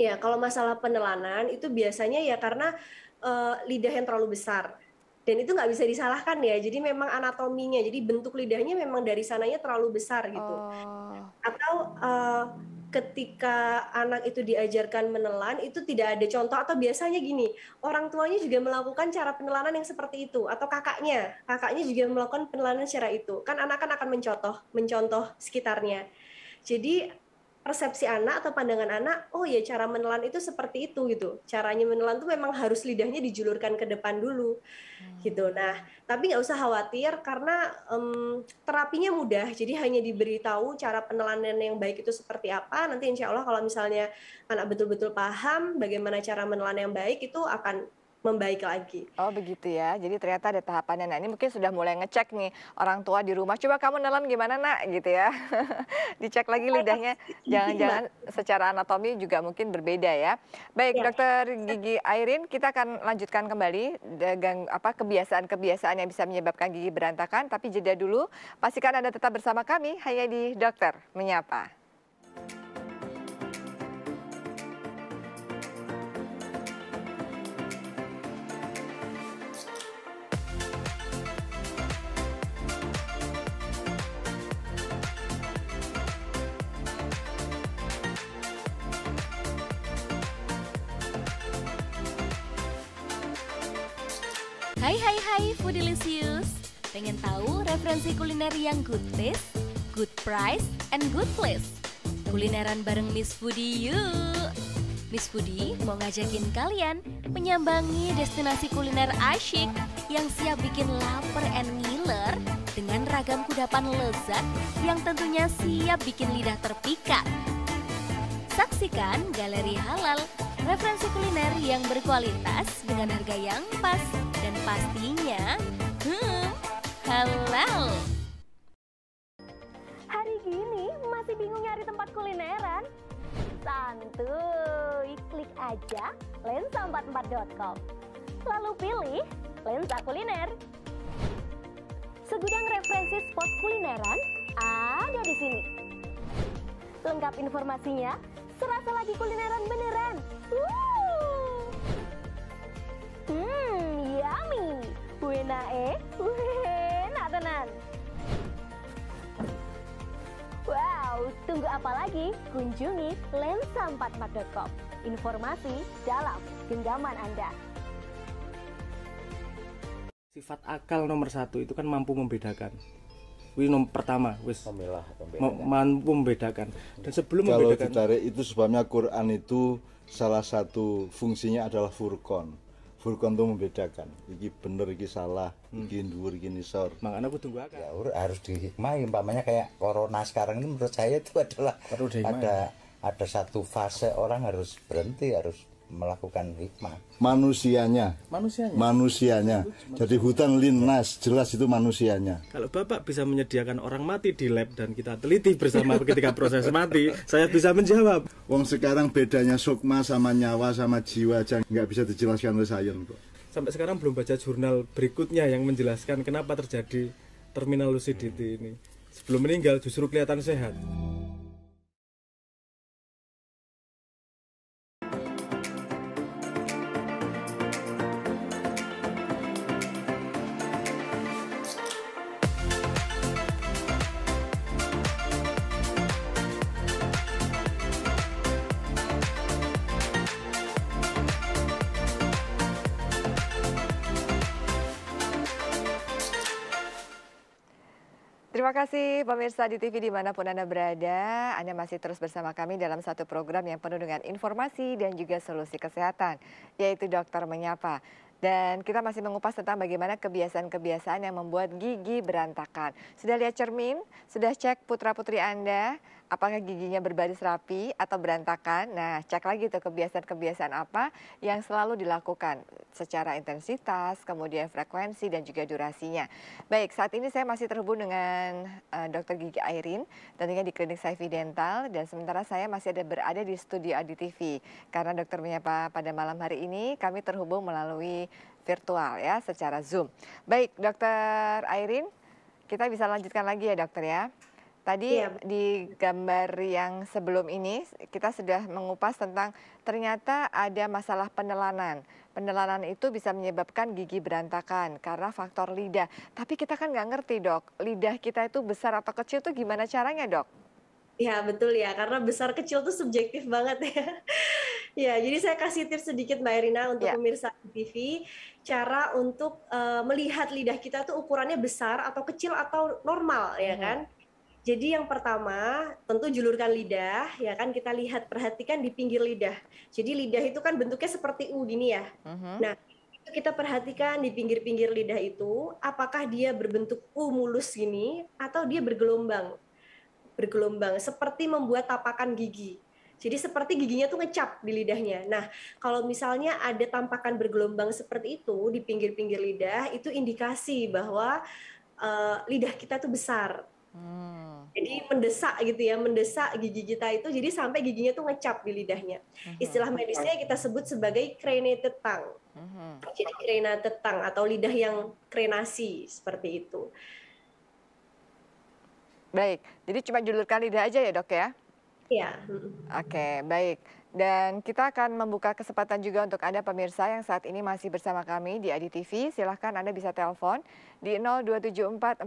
Ya kalau masalah penelanan itu biasanya ya karena uh, lidah yang terlalu besar dan itu nggak bisa disalahkan ya jadi memang anatominya jadi bentuk lidahnya memang dari sananya terlalu besar gitu oh. atau uh, ketika anak itu diajarkan menelan itu tidak ada contoh atau biasanya gini orang tuanya juga melakukan cara penelanan yang seperti itu atau kakaknya kakaknya juga melakukan penelanan secara itu kan anak kan akan mencontoh mencontoh sekitarnya jadi persepsi anak atau pandangan anak, oh ya cara menelan itu seperti itu gitu. Caranya menelan tuh memang harus lidahnya dijulurkan ke depan dulu, hmm. gitu. Nah, tapi nggak usah khawatir karena um, terapinya mudah. Jadi hanya diberitahu cara penelanan yang baik itu seperti apa. Nanti insya Allah kalau misalnya anak betul-betul paham bagaimana cara menelan yang baik itu akan membaik lagi. Oh begitu ya, jadi ternyata ada tahapannya. Nah ini mungkin sudah mulai ngecek nih orang tua di rumah. Coba kamu nelan gimana nak gitu ya. Dicek lagi lidahnya, jangan-jangan secara anatomi juga mungkin berbeda ya. Baik ya. dokter gigi Airin, kita akan lanjutkan kembali dengan apa kebiasaan-kebiasaan yang bisa menyebabkan gigi berantakan. Tapi jeda dulu, pastikan Anda tetap bersama kami hanya di Dokter Menyapa. Hai Foodilicious! Pengen tahu referensi kuliner yang good taste, good price, and good place? Kulineran bareng Miss Foodie yuk! Miss Foodie mau ngajakin kalian menyambangi destinasi kuliner asyik yang siap bikin lapar and ngiler dengan ragam kudapan lezat yang tentunya siap bikin lidah terpikat. Saksikan Galeri Halal referensi kuliner yang berkualitas dengan harga yang pas dan pastinya hmm, halal. Hari gini masih bingung nyari tempat kulineran? Santuy, klik aja lensa44.com. Lalu pilih lensa kuliner. Segudang referensi spot kulineran ada di sini. Lengkap informasinya serasa lagi kulineran beneran. Hmm, yummy. Buena eh, enak tenan. Wow, tunggu apa lagi? Kunjungi lensa44.com. Informasi dalam genggaman Anda. Sifat akal nomor satu itu kan mampu membedakan Wih nom pertama, wis pemilah mampu membedakan. Dan sebelum Kalau membedakan. ditarik itu sebabnya Quran itu salah satu fungsinya adalah furqan. Furqan itu membedakan. Iki bener, iki salah, hmm. iki dhuwur, iki nisor. Makanya aku tunggu akan. Ya harus dihikmahi umpamanya kayak corona sekarang ini menurut saya itu adalah ada ada satu fase orang harus berhenti, harus melakukan hikmah. Manusianya. Manusianya. Manusianya. Jadi hutan linas jelas itu manusianya. Kalau Bapak bisa menyediakan orang mati di lab dan kita teliti bersama ketika proses mati, saya bisa menjawab. Wong sekarang bedanya sukma sama nyawa sama jiwa aja nggak bisa dijelaskan oleh saya untuk Sampai sekarang belum baca jurnal berikutnya yang menjelaskan kenapa terjadi terminal lucidity ini. Sebelum meninggal justru kelihatan sehat. Terima kasih pemirsa di TV dimanapun Anda berada. Anda masih terus bersama kami dalam satu program yang penuh dengan informasi dan juga solusi kesehatan, yaitu Dokter Menyapa. Dan kita masih mengupas tentang bagaimana kebiasaan-kebiasaan yang membuat gigi berantakan. Sudah lihat cermin? Sudah cek putra-putri Anda? apakah giginya berbaris rapi atau berantakan. Nah, cek lagi tuh kebiasaan-kebiasaan apa yang selalu dilakukan secara intensitas, kemudian frekuensi dan juga durasinya. Baik, saat ini saya masih terhubung dengan uh, eh, Dr. Gigi Airin tentunya di Klinik Saifi Dental dan sementara saya masih ada berada di studio Adi TV karena dokter menyapa pada malam hari ini kami terhubung melalui virtual ya secara Zoom. Baik, Dokter Airin, kita bisa lanjutkan lagi ya dokter ya. Tadi ya. di gambar yang sebelum ini kita sudah mengupas tentang ternyata ada masalah penelanan. Penelanan itu bisa menyebabkan gigi berantakan karena faktor lidah. Tapi kita kan nggak ngerti dok, lidah kita itu besar atau kecil itu gimana caranya dok? Ya betul ya, karena besar kecil tuh subjektif banget ya. ya, jadi saya kasih tips sedikit Mbak Erina untuk ya. pemirsa TV cara untuk uh, melihat lidah kita tuh ukurannya besar atau kecil atau normal ya hmm. kan. Jadi yang pertama tentu julurkan lidah ya kan kita lihat perhatikan di pinggir lidah. Jadi lidah itu kan bentuknya seperti U gini ya. Uh-huh. Nah kita perhatikan di pinggir-pinggir lidah itu apakah dia berbentuk U mulus gini atau dia bergelombang bergelombang seperti membuat tapakan gigi. Jadi seperti giginya tuh ngecap di lidahnya. Nah, kalau misalnya ada tampakan bergelombang seperti itu di pinggir-pinggir lidah, itu indikasi bahwa uh, lidah kita tuh besar Hmm. Jadi mendesak gitu ya, mendesak gigi kita itu jadi sampai giginya tuh ngecap di lidahnya. Hmm. Istilah medisnya kita sebut sebagai crenated tongue. Hmm. Jadi crenated tongue atau lidah yang krenasi seperti itu. Baik, jadi cuma julurkan lidah aja ya dok ya? Iya. Mhm. Oke, okay, baik. Dan kita akan membuka kesempatan juga untuk Anda pemirsa yang saat ini masih bersama kami di Adi Silahkan Anda bisa telepon di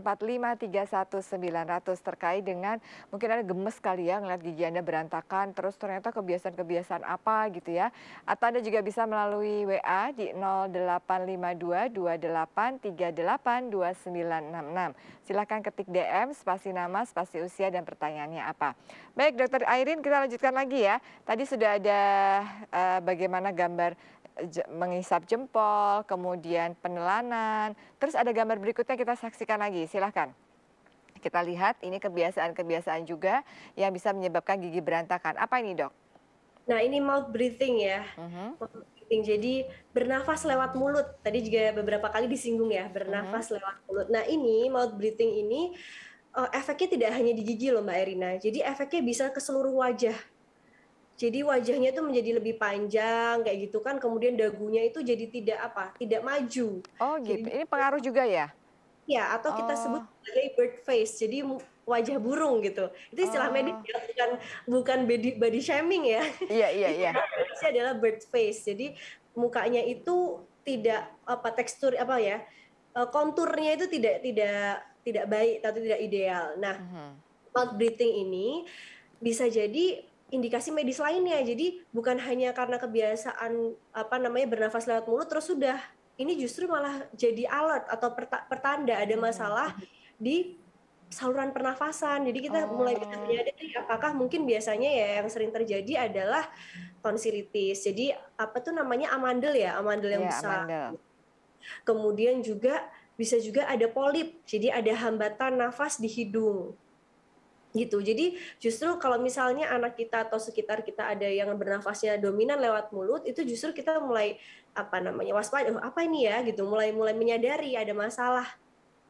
02744531900 terkait dengan mungkin ada gemes kali ya ngeliat gigi Anda berantakan terus ternyata kebiasaan-kebiasaan apa gitu ya. Atau Anda juga bisa melalui WA di 085228382966. Silahkan ketik DM spasi nama spasi usia dan pertanyaannya apa. Baik Dokter Airin kita lanjutkan lagi ya. Tadi sudah ada uh, bagaimana gambar menghisap jempol, kemudian penelanan. Terus ada gambar berikutnya kita saksikan lagi, silahkan kita lihat ini kebiasaan-kebiasaan juga yang bisa menyebabkan gigi berantakan. Apa ini dok? Nah ini mouth breathing ya. Mm-hmm. breathing. Jadi bernafas lewat mulut. Tadi juga beberapa kali disinggung ya bernafas mm -hmm. lewat mulut. Nah ini mouth breathing ini eh, efeknya tidak hanya di gigi loh Mbak Erina. Jadi efeknya bisa ke seluruh wajah jadi wajahnya tuh menjadi lebih panjang kayak gitu kan kemudian dagunya itu jadi tidak apa tidak maju oh gitu jadi, ini pengaruh juga ya ya atau oh. kita sebut sebagai bird face jadi wajah burung gitu itu istilah oh. medis ya bukan bukan body, body shaming ya iya iya iya Ini adalah bird face jadi mukanya itu tidak apa tekstur apa ya e, konturnya itu tidak tidak tidak baik atau tidak ideal nah mhm. uh -huh. breathing ini bisa jadi indikasi medis lainnya. Jadi bukan hanya karena kebiasaan apa namanya bernafas lewat mulut terus sudah. Ini justru malah jadi alert atau pertanda ada hmm, masalah hmm. di saluran pernafasan. Jadi kita oh. mulai bisa menyadari apakah mungkin biasanya ya yang sering terjadi adalah tonsilitis. Jadi apa tuh namanya amandel ya, amandel yang yeah, besar. Kemudian juga bisa juga ada polip. Jadi ada hambatan nafas di hidung gitu. Jadi justru kalau misalnya anak kita atau sekitar kita ada yang bernafasnya dominan lewat mulut, itu justru kita mulai apa namanya waspada, oh, apa ini ya gitu, mulai mulai menyadari ada masalah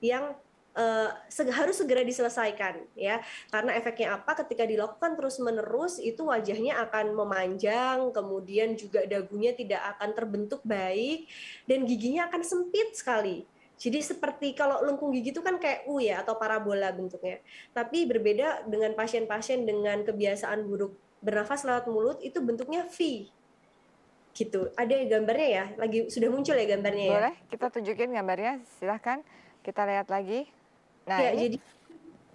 yang uh, harus segera diselesaikan ya. Karena efeknya apa? Ketika dilakukan terus menerus, itu wajahnya akan memanjang, kemudian juga dagunya tidak akan terbentuk baik dan giginya akan sempit sekali jadi seperti kalau lengkung gigi itu kan kayak U ya atau parabola bentuknya. Tapi berbeda dengan pasien-pasien dengan kebiasaan buruk bernafas lewat mulut itu bentuknya V. Gitu. Ada gambarnya ya? Lagi sudah muncul ya gambarnya Boleh, ya? Boleh, kita tunjukin gambarnya. Silahkan kita lihat lagi. Nah, ya, jadi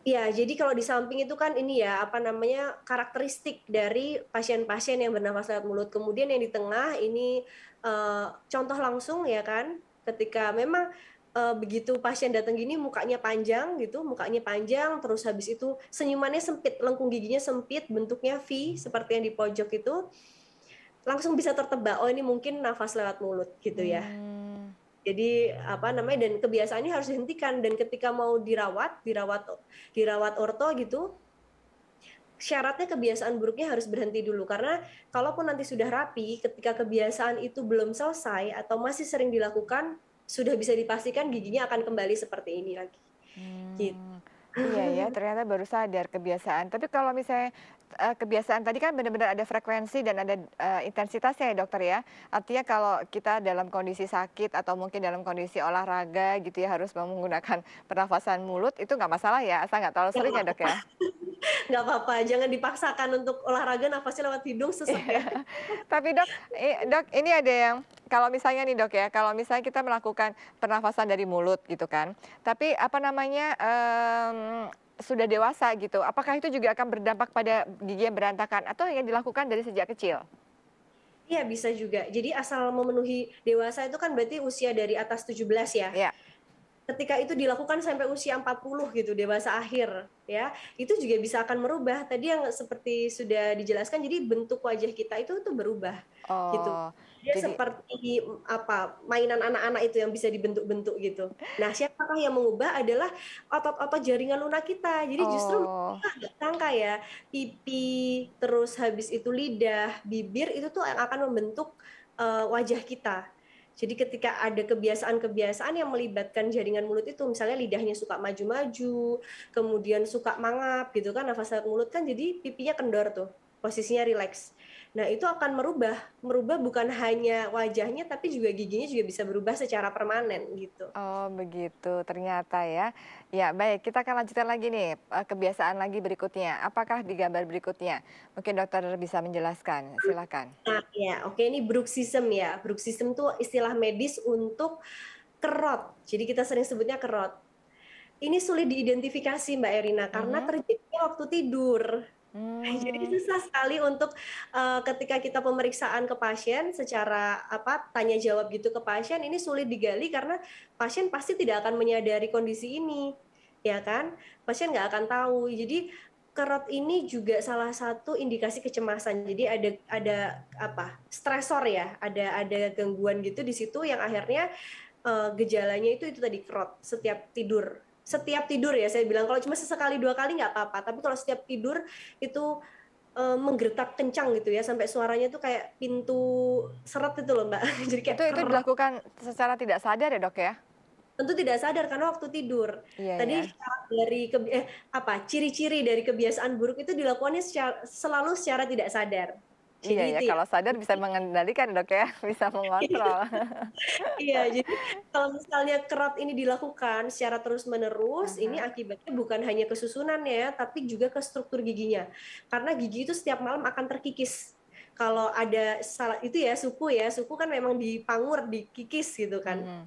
Ya, jadi kalau di samping itu kan ini ya apa namanya karakteristik dari pasien-pasien yang bernafas lewat mulut. Kemudian yang di tengah ini uh, contoh langsung ya kan, ketika memang uh, begitu pasien datang gini mukanya panjang gitu, mukanya panjang, terus habis itu senyumannya sempit, lengkung giginya sempit, bentuknya V seperti yang di pojok itu, langsung bisa tertebak oh ini mungkin nafas lewat mulut gitu ya. Hmm. Jadi apa namanya dan kebiasaannya harus dihentikan dan ketika mau dirawat, dirawat dirawat orto gitu, syaratnya kebiasaan buruknya harus berhenti dulu karena kalaupun nanti sudah rapi ketika kebiasaan itu belum selesai atau masih sering dilakukan sudah bisa dipastikan giginya akan kembali seperti ini lagi. Hmm. Gitu. Iya ya, ternyata baru sadar kebiasaan. Tapi kalau misalnya eh, kebiasaan tadi kan benar-benar ada frekuensi dan ada uh, intensitasnya ya dokter ya. Artinya kalau kita dalam kondisi sakit atau mungkin dalam kondisi olahraga gitu ya harus menggunakan pernafasan mulut itu nggak masalah ya, asal nggak terlalu sering ya dok ya. Nggak apa-apa, jangan dipaksakan untuk olahraga nafasnya lewat hidung sesuai. Ya. Tapi dok, dok ini ada yang kalau misalnya nih dok ya, kalau misalnya kita melakukan pernafasan dari mulut gitu kan, tapi apa namanya um, sudah dewasa gitu, apakah itu juga akan berdampak pada gigi yang berantakan atau yang dilakukan dari sejak kecil? Iya bisa juga. Jadi asal memenuhi dewasa itu kan berarti usia dari atas 17 ya. Iya ketika itu dilakukan sampai usia 40 gitu dewasa akhir ya itu juga bisa akan merubah tadi yang seperti sudah dijelaskan jadi bentuk wajah kita itu tuh berubah oh. gitu dia Jadi, seperti mm, apa mainan anak-anak itu yang bisa dibentuk-bentuk gitu. Nah, siapakah yang mengubah adalah otot-otot jaringan lunak kita. Jadi oh. justru nggak sangka ya, pipi, terus habis itu lidah, bibir itu tuh yang akan membentuk uh, wajah kita. Jadi ketika ada kebiasaan-kebiasaan yang melibatkan jaringan mulut itu, misalnya lidahnya suka maju-maju, kemudian suka mangap gitu kan, nafas lewat mulut kan jadi pipinya kendor tuh, posisinya rileks. Nah, itu akan merubah, merubah bukan hanya wajahnya tapi juga giginya juga bisa berubah secara permanen gitu. Oh, begitu. Ternyata ya. Ya, baik, kita akan lanjutkan lagi nih eh, kebiasaan lagi berikutnya. Apakah di gambar berikutnya? Mungkin dokter bisa menjelaskan. Silakan. Nah, ya, oke ini bruxism ya. Bruxism itu istilah medis untuk kerot. Jadi kita sering sebutnya kerot. Ini sulit diidentifikasi Mbak Erina karena mm waktu tidur Hmm. Jadi susah sekali untuk uh, ketika kita pemeriksaan ke pasien secara apa tanya jawab gitu ke pasien ini sulit digali karena pasien pasti tidak akan menyadari kondisi ini, ya kan? Pasien nggak akan tahu. Jadi kerot ini juga salah satu indikasi kecemasan. Jadi ada ada apa stresor ya, ada ada gangguan gitu di situ yang akhirnya uh, gejalanya itu itu tadi kerot setiap tidur setiap tidur ya saya bilang kalau cuma sesekali dua kali nggak apa-apa tapi kalau setiap tidur itu e, menggertak kencang gitu ya sampai suaranya tuh kayak pintu seret itu loh mbak jadi kayak itu itu dilakukan secara tidak sadar ya dok ya tentu tidak sadar karena waktu tidur iya, tadi iya. dari eh, apa ciri-ciri dari kebiasaan buruk itu dilakukannya secara, selalu secara tidak sadar Iya jadi iya ya, kalau sadar bisa mengendalikan dok ya, bisa mengontrol. iya, jadi kalau misalnya kerap ini dilakukan secara terus-menerus, uh-huh. ini akibatnya bukan hanya kesusunan ya, tapi juga ke struktur giginya. Karena gigi itu setiap malam akan terkikis kalau ada salah itu ya suku ya suku kan memang dipangur dikikis gitu kan Uh-huh.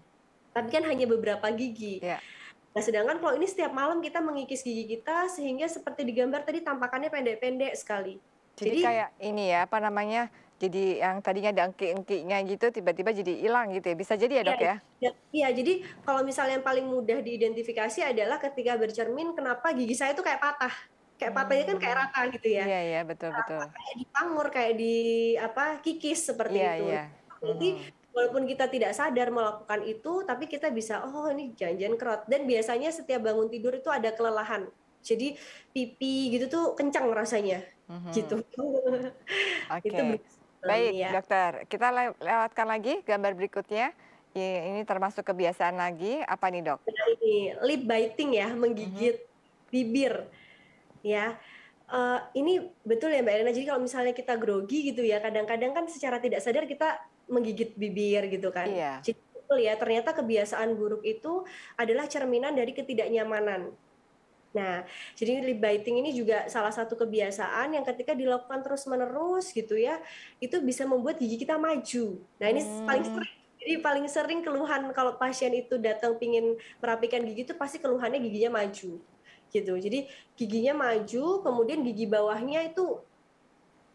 tapi kan hanya beberapa gigi yeah. nah sedangkan kalau ini setiap malam kita mengikis gigi kita sehingga seperti digambar tadi tampakannya pendek-pendek sekali jadi, jadi kayak ini ya, apa namanya? Jadi yang tadinya ada engki-engkinya gitu tiba-tiba jadi hilang gitu ya. Bisa jadi ya, iya, Dok ya? Iya, ya, jadi kalau misalnya yang paling mudah diidentifikasi adalah ketika bercermin kenapa gigi saya itu kayak patah. Kayak hmm. patahnya kan kayak rata gitu ya. Iya, iya, betul, nah, betul. Kayak dipangur, kayak di apa? kikis seperti ya, itu. Iya. Jadi hmm walaupun kita tidak sadar melakukan itu, tapi kita bisa, oh ini janjian kerot. Dan biasanya setiap bangun tidur itu ada kelelahan. Jadi pipi gitu tuh kencang rasanya hmm Gitu. Okay. Itu Baik, ya. dokter. Kita le lewatkan lagi gambar berikutnya. ini termasuk kebiasaan lagi apa nih, Dok? Nah, ini lip biting ya, menggigit mm-hmm. bibir. Ya. Uh, ini betul ya Mbak Elena. Jadi kalau misalnya kita grogi gitu ya, kadang-kadang kan secara tidak sadar kita menggigit bibir gitu kan. Iya. Jadi ya, ternyata kebiasaan buruk itu adalah cerminan dari ketidaknyamanan Nah, jadi lip biting ini juga salah satu kebiasaan yang ketika dilakukan terus-menerus gitu ya, itu bisa membuat gigi kita maju. Nah, ini hmm. paling sering jadi paling sering keluhan kalau pasien itu datang pingin merapikan gigi itu pasti keluhannya giginya maju gitu. Jadi giginya maju, kemudian gigi bawahnya itu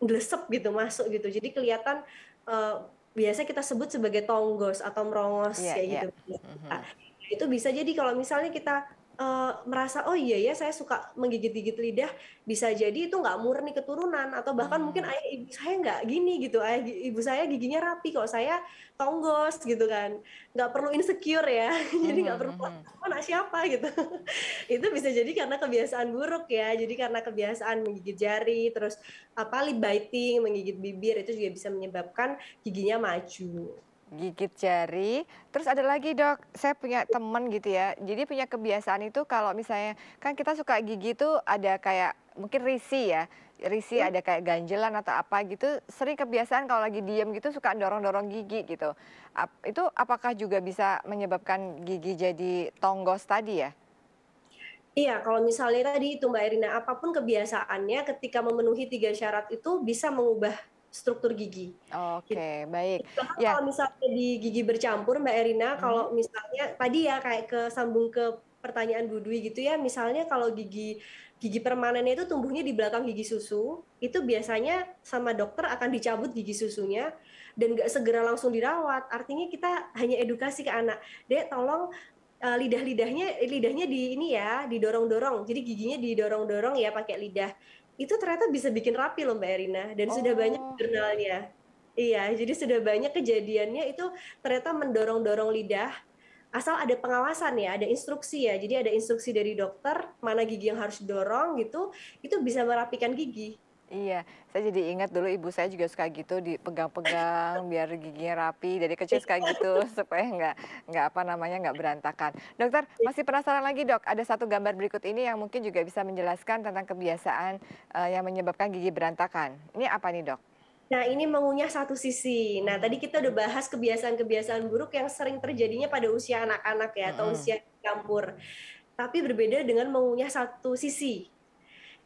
glesep gitu masuk gitu. Jadi kelihatan uh, biasa kita sebut sebagai tonggos atau merongos yeah, kayak yeah. gitu. Mm-hmm. Nah, itu bisa jadi kalau misalnya kita uh, merasa oh iya ya saya suka menggigit-gigit lidah bisa jadi itu nggak murni keturunan atau bahkan hmm. mungkin ayah ibu saya nggak gini gitu ayah ibu saya giginya rapi kok saya tonggos gitu kan nggak perlu insecure ya hmm. jadi nggak perlu hmm. anak siapa gitu itu bisa jadi karena kebiasaan buruk ya jadi karena kebiasaan menggigit jari terus apa lip biting menggigit bibir itu juga bisa menyebabkan giginya maju gigit jari. Terus ada lagi dok, saya punya temen gitu ya. Jadi punya kebiasaan itu kalau misalnya kan kita suka gigi itu ada kayak mungkin risi ya. Risi hmm. ada kayak ganjelan atau apa gitu. Sering kebiasaan kalau lagi diem gitu suka dorong-dorong gigi gitu. Ap, itu apakah juga bisa menyebabkan gigi jadi tonggos tadi ya? Iya, kalau misalnya tadi itu Mbak Erina, apapun kebiasaannya ketika memenuhi tiga syarat itu bisa mengubah struktur gigi. Oke, okay, gitu. baik. Jadi, kan ya. kalau misalnya di gigi bercampur, Mbak Erina, hmm. kalau misalnya tadi ya kayak ke sambung ke pertanyaan Bu Dwi gitu ya, misalnya kalau gigi gigi permanennya itu tumbuhnya di belakang gigi susu, itu biasanya sama dokter akan dicabut gigi susunya dan nggak segera langsung dirawat. Artinya kita hanya edukasi ke anak, dek tolong uh, eh, lidah lidahnya eh, lidahnya di ini ya didorong dorong, jadi giginya didorong dorong ya pakai lidah itu ternyata bisa bikin rapi loh Mbak Erina dan oh. sudah banyak jurnalnya. Iya, jadi sudah banyak kejadiannya itu ternyata mendorong-dorong lidah asal ada pengawasan ya, ada instruksi ya. Jadi ada instruksi dari dokter mana gigi yang harus dorong gitu, itu bisa merapikan gigi. Iya, saya jadi ingat dulu ibu saya juga suka gitu dipegang-pegang biar giginya rapi dari kecil iya. suka gitu supaya nggak nggak apa namanya nggak berantakan. Dokter iya. masih penasaran lagi dok, ada satu gambar berikut ini yang mungkin juga bisa menjelaskan tentang kebiasaan uh, yang menyebabkan gigi berantakan. Ini apa nih dok? Nah, ini mengunyah satu sisi. Nah, tadi kita udah bahas kebiasaan-kebiasaan buruk yang sering terjadinya pada usia anak-anak ya, atau mm -hmm. usia campur. Tapi berbeda dengan mengunyah satu sisi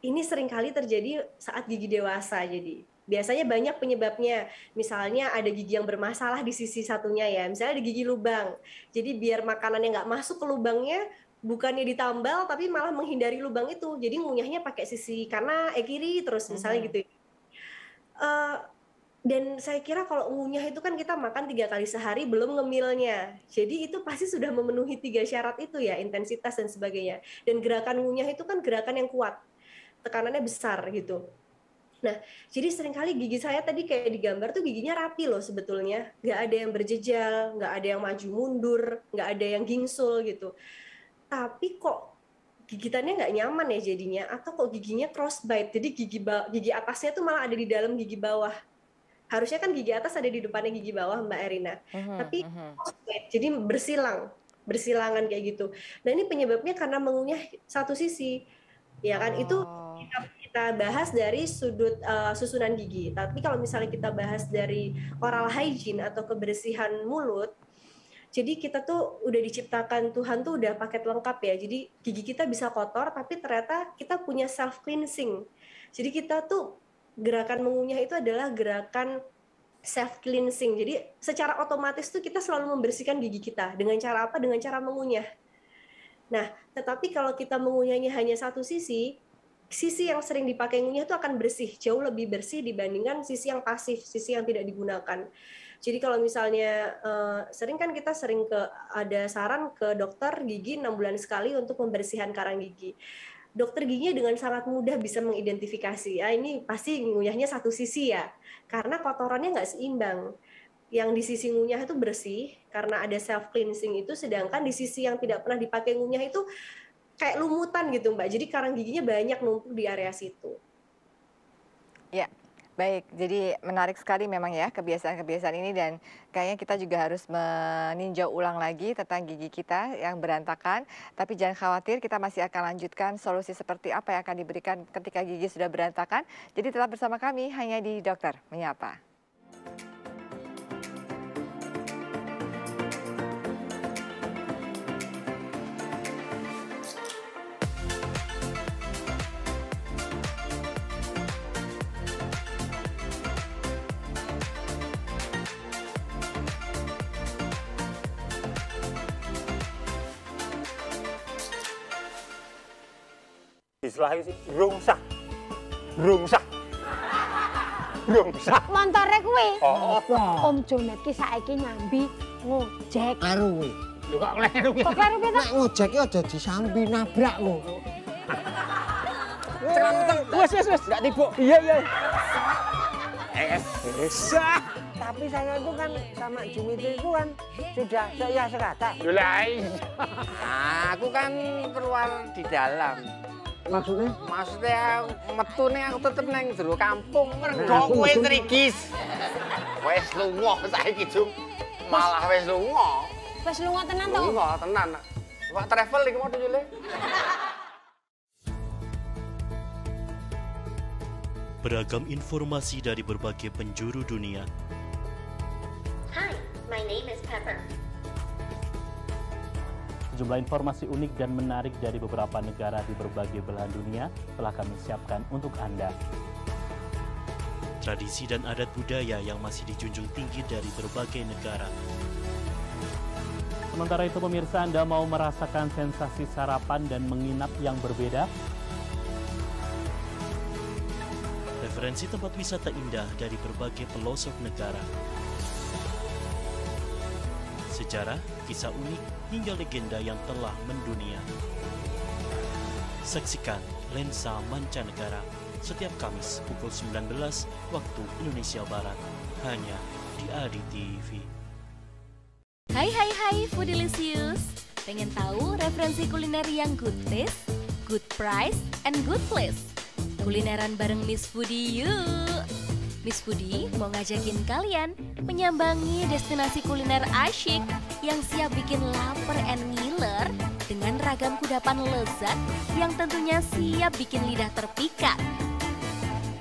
ini sering kali terjadi saat gigi dewasa jadi biasanya banyak penyebabnya. Misalnya ada gigi yang bermasalah di sisi satunya ya, misalnya ada gigi lubang. Jadi biar makanannya nggak masuk ke lubangnya, bukannya ditambal tapi malah menghindari lubang itu. Jadi ngunyahnya pakai sisi karena eh kiri terus misalnya mm -hmm. gitu. Uh, dan saya kira kalau ngunyah itu kan kita makan tiga kali sehari belum ngemilnya jadi itu pasti sudah memenuhi tiga syarat itu ya intensitas dan sebagainya dan gerakan ngunyah itu kan gerakan yang kuat tekanannya besar gitu. Nah, jadi seringkali gigi saya tadi kayak digambar tuh giginya rapi loh sebetulnya. Nggak ada yang berjejal, nggak ada yang maju mundur, nggak ada yang gingsul gitu. Tapi kok gigitannya nggak nyaman ya jadinya, atau kok giginya crossbite, jadi gigi gigi atasnya tuh malah ada di dalam gigi bawah. Harusnya kan gigi atas ada di depannya gigi bawah Mbak Erina, uh-huh, tapi uh-huh. jadi bersilang, bersilangan kayak gitu. Nah ini penyebabnya karena mengunyah satu sisi, ya kan oh. itu kita, kita bahas dari sudut uh, susunan gigi. Tapi kalau misalnya kita bahas dari oral hygiene atau kebersihan mulut, jadi kita tuh udah diciptakan Tuhan tuh udah paket lengkap ya. Jadi gigi kita bisa kotor tapi ternyata kita punya self cleansing. Jadi kita tuh gerakan mengunyah itu adalah gerakan self cleansing. Jadi secara otomatis tuh kita selalu membersihkan gigi kita dengan cara apa? Dengan cara mengunyah. Nah, tetapi kalau kita mengunyahnya hanya satu sisi, sisi yang sering dipakai ngunyah itu akan bersih, jauh lebih bersih dibandingkan sisi yang pasif, sisi yang tidak digunakan. Jadi kalau misalnya eh, sering kan kita sering ke ada saran ke dokter gigi enam bulan sekali untuk pembersihan karang gigi. Dokter giginya dengan sangat mudah bisa mengidentifikasi, ya ini pasti ngunyahnya satu sisi ya, karena kotorannya nggak seimbang yang di sisi ngunyah itu bersih karena ada self cleansing itu sedangkan di sisi yang tidak pernah dipakai ngunyah itu kayak lumutan gitu Mbak. Jadi karang giginya banyak numpuk di area situ. Ya, Baik, jadi menarik sekali memang ya kebiasaan-kebiasaan ini dan kayaknya kita juga harus meninjau ulang lagi tentang gigi kita yang berantakan. Tapi jangan khawatir, kita masih akan lanjutkan solusi seperti apa yang akan diberikan ketika gigi sudah berantakan. Jadi tetap bersama kami hanya di Dokter Menyapa. diselahi sih rungsah. Rungsah. Rungsah. Montore kuwi. Oh, oh. Om Jonet ki saiki nyambi ngojek. karo kuwi. Lho kok kleru kuwi? Kok kleru kuwi Nek ngojek aja disambi nabrak lho. Celang-celang. Wes wes wes enggak tibuk Iya iya. Yes. Esah. tapi saya itu kan sama Jumiti itu kan sudah saya sekata. Lah eh. aku kan keluar di dalam maksudnya? Maksudnya metu nih aku tetep neng dulu kampung. Mergo nah, kue trigis. Wes lunga saya gitu, Malah wes lunga. Wes lunga tenan tuh? Lunga tenan. Wah travel iki mau jule. Beragam informasi dari berbagai penjuru dunia. Hi, my name is Pepper. Sejumlah informasi unik dan menarik dari beberapa negara di berbagai belahan dunia telah kami siapkan untuk Anda. Tradisi dan adat budaya yang masih dijunjung tinggi dari berbagai negara. Sementara itu pemirsa Anda mau merasakan sensasi sarapan dan menginap yang berbeda? Referensi tempat wisata indah dari berbagai pelosok negara sejarah, kisah unik, hingga legenda yang telah mendunia. Saksikan Lensa Mancanegara setiap Kamis pukul 19 waktu Indonesia Barat hanya di Adi TV. Hai hai hai Foodilicious, pengen tahu referensi kuliner yang good taste, good price, and good place? Kulineran bareng Miss Foodie yuk! Miss Foodie mau ngajakin kalian menyambangi destinasi kuliner asyik yang siap bikin lapar and ngiler dengan ragam kudapan lezat yang tentunya siap bikin lidah terpikat.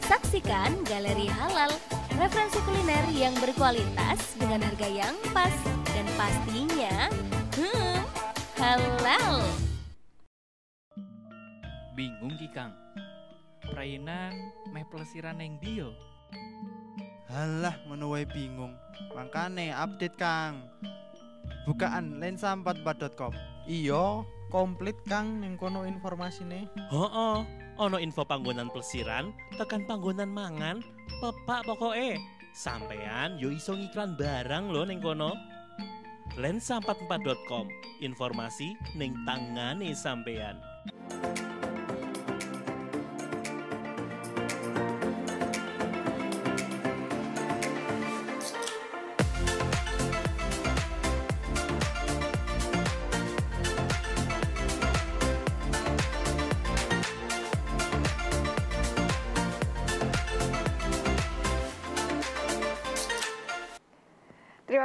Saksikan galeri halal, referensi kuliner yang berkualitas dengan harga yang pas dan pastinya hmm, halal. Bingung Kikang, perainan meh pelesiran yang bio. Halah menuai bingung Makane update Kang Bukaan lensa44.com Iya komplit Kang yang kono informasine Hooh -oh. Ono info panggonan plesiran Tekan panggonan mangan Pepak pokoke Sampean yo iso ngiklan barang loh neng kono lensa44.com informasi neng tangane sampean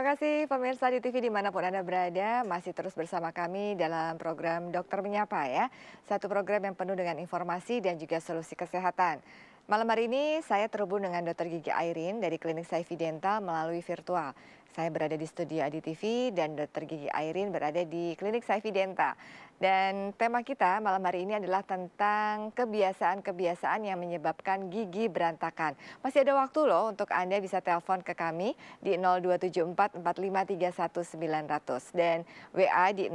kasih pemirsa di TV dimanapun Anda berada. Masih terus bersama kami dalam program Dokter Menyapa ya. Satu program yang penuh dengan informasi dan juga solusi kesehatan. Malam hari ini saya terhubung dengan Dokter Gigi Airin dari Klinik Saifi Dental melalui virtual. Saya berada di studio Adi TV dan Dokter Gigi Airin berada di Klinik Saifi Dental. Dan tema kita malam hari ini adalah tentang kebiasaan-kebiasaan yang menyebabkan gigi berantakan. Masih ada waktu loh untuk Anda bisa telepon ke kami di 02744531900 dan WA di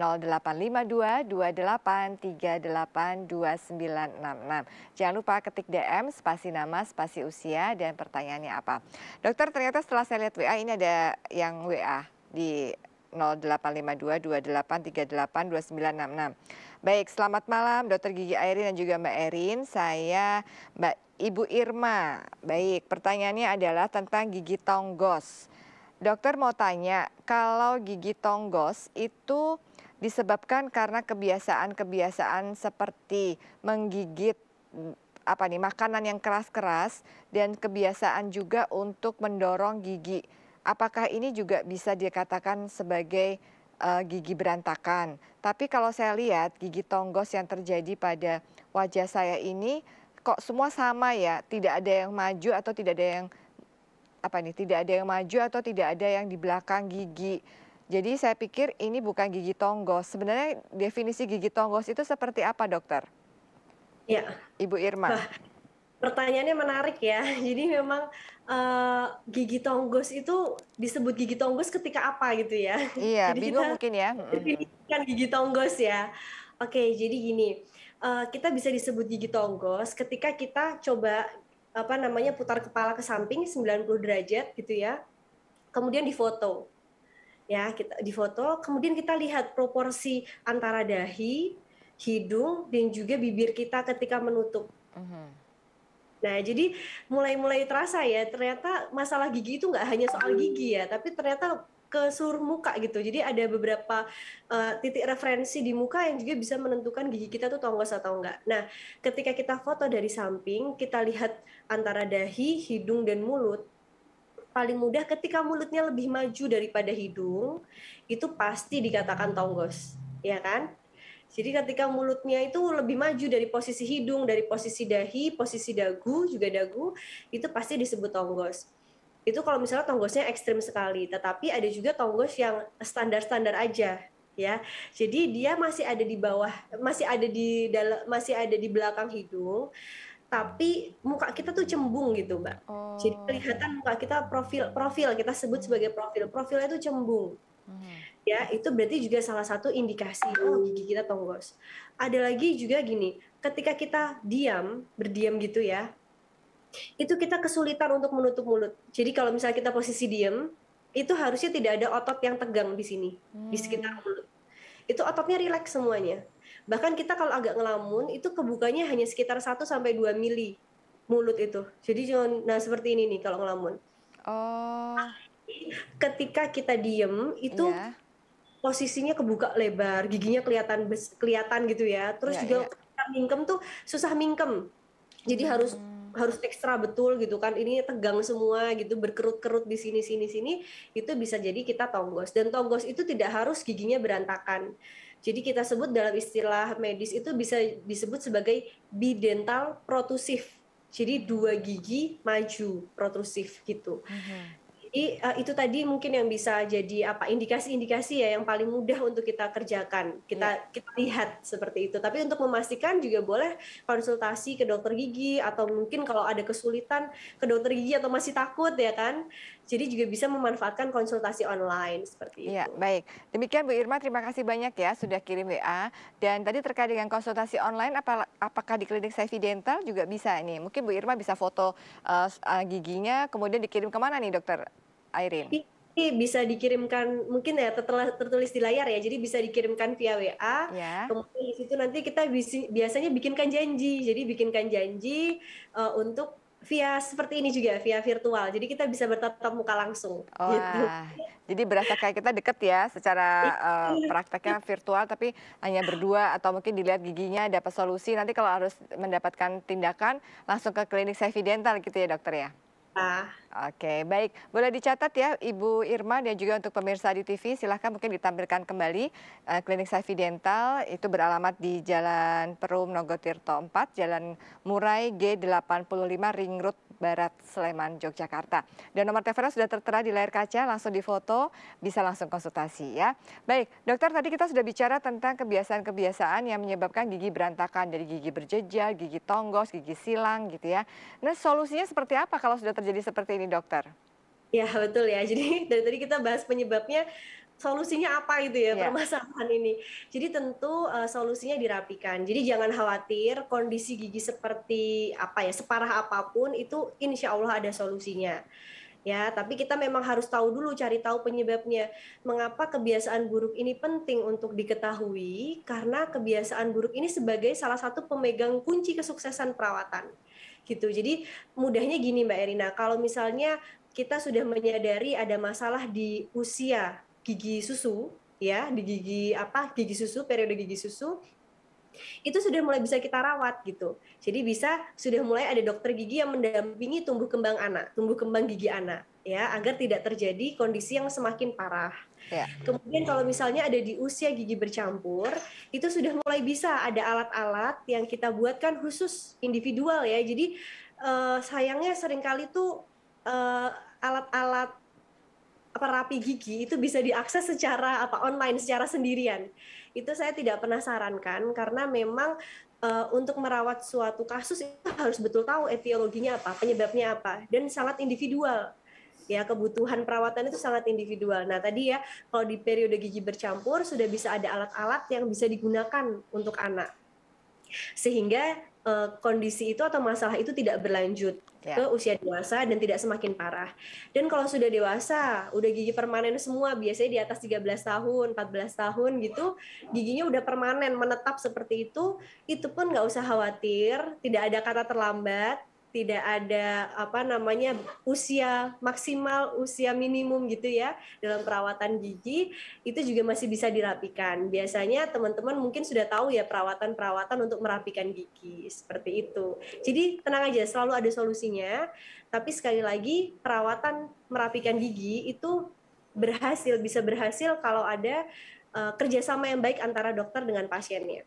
085228382966. Jangan lupa ketik DM spasi nama, spasi usia dan pertanyaannya apa. Dokter ternyata setelah saya lihat WA ini ada yang WA di 0852-2838-2966. Baik, selamat malam Dokter Gigi Airin dan juga Mbak Erin. Saya Mbak Ibu Irma. Baik, pertanyaannya adalah tentang gigi tonggos. Dokter mau tanya, kalau gigi tonggos itu disebabkan karena kebiasaan-kebiasaan seperti menggigit apa nih makanan yang keras-keras dan kebiasaan juga untuk mendorong gigi apakah ini juga bisa dikatakan sebagai uh, gigi berantakan. Tapi kalau saya lihat gigi tonggos yang terjadi pada wajah saya ini kok semua sama ya, tidak ada yang maju atau tidak ada yang apa nih, tidak ada yang maju atau tidak ada yang di belakang gigi. Jadi saya pikir ini bukan gigi tonggos. Sebenarnya definisi gigi tonggos itu seperti apa, Dokter? Ya. Ibu Irma. Pertanyaannya menarik ya. Jadi memang uh, gigi tonggos itu disebut gigi tonggos ketika apa gitu ya? Iya, jadi bingung kita mungkin ya. Definisikan gigi tonggos ya. Oke, okay, jadi gini, uh, kita bisa disebut gigi tonggos ketika kita coba apa namanya putar kepala ke samping 90 derajat gitu ya. Kemudian difoto. Ya, kita difoto, kemudian kita lihat proporsi antara dahi, hidung dan juga bibir kita ketika menutup. Uh mm-hmm. -huh. Nah, jadi mulai-mulai terasa ya, ternyata masalah gigi itu nggak hanya soal gigi ya, tapi ternyata ke seluruh muka gitu. Jadi ada beberapa uh, titik referensi di muka yang juga bisa menentukan gigi kita tuh tonggos atau enggak. Nah, ketika kita foto dari samping, kita lihat antara dahi, hidung dan mulut. Paling mudah ketika mulutnya lebih maju daripada hidung, itu pasti dikatakan tonggos, ya kan? Jadi ketika mulutnya itu lebih maju dari posisi hidung, dari posisi dahi, posisi dagu, juga dagu, itu pasti disebut tonggos. Itu kalau misalnya tonggosnya ekstrim sekali, tetapi ada juga tonggos yang standar-standar aja ya. Jadi dia masih ada di bawah, masih ada di dalam, masih ada di belakang hidung, tapi muka kita tuh cembung gitu mbak oh. jadi kelihatan muka kita profil profil kita sebut sebagai profil profilnya itu cembung hmm ya itu berarti juga salah satu indikasi kalau oh, hmm. gigi kita tonggos. Ada lagi juga gini, ketika kita diam, berdiam gitu ya, itu kita kesulitan untuk menutup mulut. Jadi kalau misalnya kita posisi diam, itu harusnya tidak ada otot yang tegang di sini, hmm. di sekitar mulut. Itu ototnya rileks semuanya. Bahkan kita kalau agak ngelamun, itu kebukanya hanya sekitar 1 sampai 2 mili mulut itu. Jadi jangan nah seperti ini nih kalau ngelamun. Oh. Ketika kita diem itu iya posisinya kebuka lebar, giginya kelihatan kelihatan gitu ya. Terus yeah, juga yeah. mingkem tuh susah mingkem. Jadi hmm. harus harus ekstra betul gitu kan ini tegang semua gitu berkerut-kerut di sini sini sini itu bisa jadi kita tonggos dan tonggos itu tidak harus giginya berantakan jadi kita sebut dalam istilah medis itu bisa disebut sebagai bidental protusif jadi dua gigi maju protrusif gitu. Mm -hmm. Jadi uh, itu tadi mungkin yang bisa jadi apa indikasi-indikasi ya yang paling mudah untuk kita kerjakan. Kita ya. kita lihat seperti itu. Tapi untuk memastikan juga boleh konsultasi ke dokter gigi atau mungkin kalau ada kesulitan ke dokter gigi atau masih takut ya kan jadi juga bisa memanfaatkan konsultasi online seperti iya, itu. Ya, baik. Demikian Bu Irma, terima kasih banyak ya sudah kirim WA. Dan tadi terkait dengan konsultasi online, apakah di klinik Safety Dental juga bisa nih? Mungkin Bu Irma bisa foto uh, giginya, kemudian dikirim ke mana nih dokter Airin? Ini bisa dikirimkan mungkin ya tertulis, tertulis di layar ya. Jadi bisa dikirimkan via WA. Yeah. Kemudian di situ nanti kita bisi, biasanya bikinkan janji. Jadi bikinkan janji uh, untuk via seperti ini juga via virtual. Jadi kita bisa bertatap muka langsung. oh, gitu. jadi berasa kayak kita deket ya secara uh, prakteknya virtual, tapi hanya berdua atau mungkin dilihat giginya dapat solusi. Nanti kalau harus mendapatkan tindakan langsung ke klinik Sevi Dental gitu ya dokter ya. Nah. Oke, baik. Boleh dicatat ya Ibu Irma dan juga untuk pemirsa di TV, silahkan mungkin ditampilkan kembali uh, Klinik Safi Dental itu beralamat di Jalan Perum Nogotirto 4, Jalan Murai G85 Ring Road Barat, Sleman, Yogyakarta. Dan nomor teleponnya sudah tertera di layar kaca, langsung difoto, bisa langsung konsultasi ya. Baik, dokter tadi kita sudah bicara tentang kebiasaan-kebiasaan yang menyebabkan gigi berantakan, dari gigi berjejal, gigi tonggos, gigi silang gitu ya. Nah solusinya seperti apa kalau sudah terjadi seperti ini dokter? Ya betul ya, jadi dari tadi kita bahas penyebabnya solusinya apa itu ya yeah. permasalahan ini. Jadi tentu uh, solusinya dirapikan. Jadi jangan khawatir kondisi gigi seperti apa ya separah apapun itu insya Allah ada solusinya. Ya, tapi kita memang harus tahu dulu cari tahu penyebabnya. Mengapa kebiasaan buruk ini penting untuk diketahui? Karena kebiasaan buruk ini sebagai salah satu pemegang kunci kesuksesan perawatan. Gitu. Jadi mudahnya gini Mbak Erina, kalau misalnya kita sudah menyadari ada masalah di usia gigi susu ya di gigi apa gigi susu periode gigi susu itu sudah mulai bisa kita rawat gitu. Jadi bisa sudah mulai ada dokter gigi yang mendampingi tumbuh kembang anak, tumbuh kembang gigi anak ya agar tidak terjadi kondisi yang semakin parah. Ya. Kemudian kalau misalnya ada di usia gigi bercampur, itu sudah mulai bisa ada alat-alat yang kita buatkan khusus individual ya. Jadi uh, sayangnya seringkali tuh eh, alat-alat uh, alat -alat apa rapi gigi itu bisa diakses secara apa online secara sendirian. Itu saya tidak pernah sarankan karena memang uh, untuk merawat suatu kasus itu harus betul tahu etiologinya apa, penyebabnya apa dan sangat individual. Ya, kebutuhan perawatan itu sangat individual. Nah, tadi ya kalau di periode gigi bercampur sudah bisa ada alat-alat yang bisa digunakan untuk anak. Sehingga uh, kondisi itu atau masalah itu tidak berlanjut yeah. ke usia dewasa dan tidak semakin parah. Dan kalau sudah dewasa, udah gigi permanen semua, biasanya di atas 13 tahun, 14 tahun gitu, giginya udah permanen, menetap seperti itu, itu pun nggak usah khawatir, tidak ada kata terlambat, tidak ada apa namanya usia maksimal usia minimum gitu ya dalam perawatan gigi itu juga masih bisa dirapikan biasanya teman-teman mungkin sudah tahu ya perawatan perawatan untuk merapikan gigi seperti itu jadi tenang aja selalu ada solusinya tapi sekali lagi perawatan merapikan gigi itu berhasil bisa berhasil kalau ada uh, kerjasama yang baik antara dokter dengan pasiennya.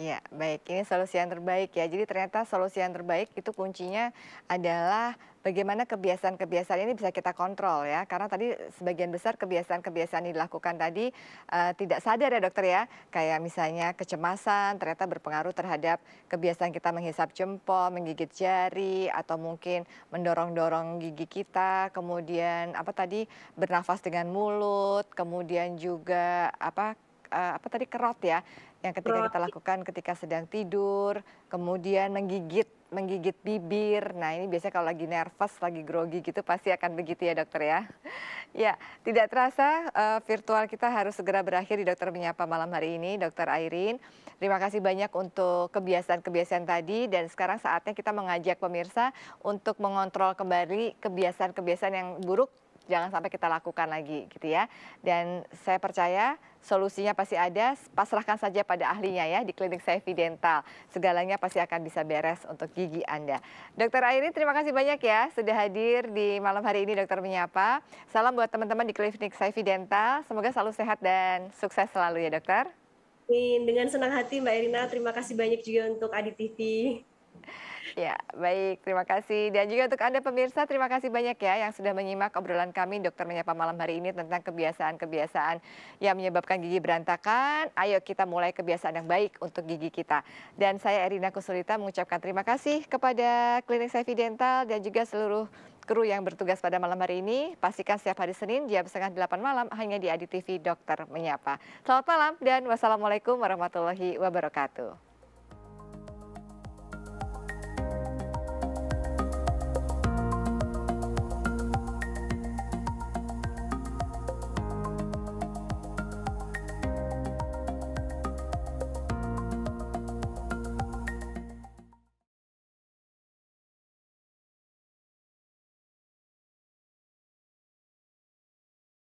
Iya, baik. Ini solusi yang terbaik ya. Jadi ternyata solusi yang terbaik itu kuncinya adalah bagaimana kebiasaan-kebiasaan ini bisa kita kontrol ya. Karena tadi sebagian besar kebiasaan-kebiasaan yang dilakukan tadi uh, tidak sadar ya dokter ya. Kayak misalnya kecemasan ternyata berpengaruh terhadap kebiasaan kita menghisap jempol, menggigit jari, atau mungkin mendorong-dorong gigi kita. Kemudian apa tadi bernafas dengan mulut, kemudian juga apa uh, apa tadi kerot ya yang ketika kita lakukan ketika sedang tidur, kemudian menggigit menggigit bibir. Nah, ini biasanya kalau lagi nervous, lagi grogi gitu pasti akan begitu ya, Dokter ya. ya, tidak terasa uh, virtual kita harus segera berakhir di Dokter menyapa malam hari ini, Dokter Airin. Terima kasih banyak untuk kebiasaan-kebiasaan tadi dan sekarang saatnya kita mengajak pemirsa untuk mengontrol kembali kebiasaan-kebiasaan yang buruk jangan sampai kita lakukan lagi gitu ya. Dan saya percaya solusinya pasti ada, pasrahkan saja pada ahlinya ya di klinik Sevi Dental. Segalanya pasti akan bisa beres untuk gigi Anda. Dokter Airi, terima kasih banyak ya sudah hadir di malam hari ini Dokter Menyapa. Salam buat teman-teman di klinik Sevi Dental. Semoga selalu sehat dan sukses selalu ya dokter. Dengan senang hati Mbak Irina, terima kasih banyak juga untuk Adi TV. Ya, baik. Terima kasih. Dan juga untuk Anda pemirsa, terima kasih banyak ya yang sudah menyimak obrolan kami Dokter Menyapa Malam hari ini tentang kebiasaan-kebiasaan yang menyebabkan gigi berantakan. Ayo kita mulai kebiasaan yang baik untuk gigi kita. Dan saya Erina Kusulita mengucapkan terima kasih kepada Klinik Sevi Dental dan juga seluruh kru yang bertugas pada malam hari ini. Pastikan setiap hari Senin jam setengah delapan malam hanya di Adi TV Dokter Menyapa. Selamat malam dan wassalamualaikum warahmatullahi wabarakatuh.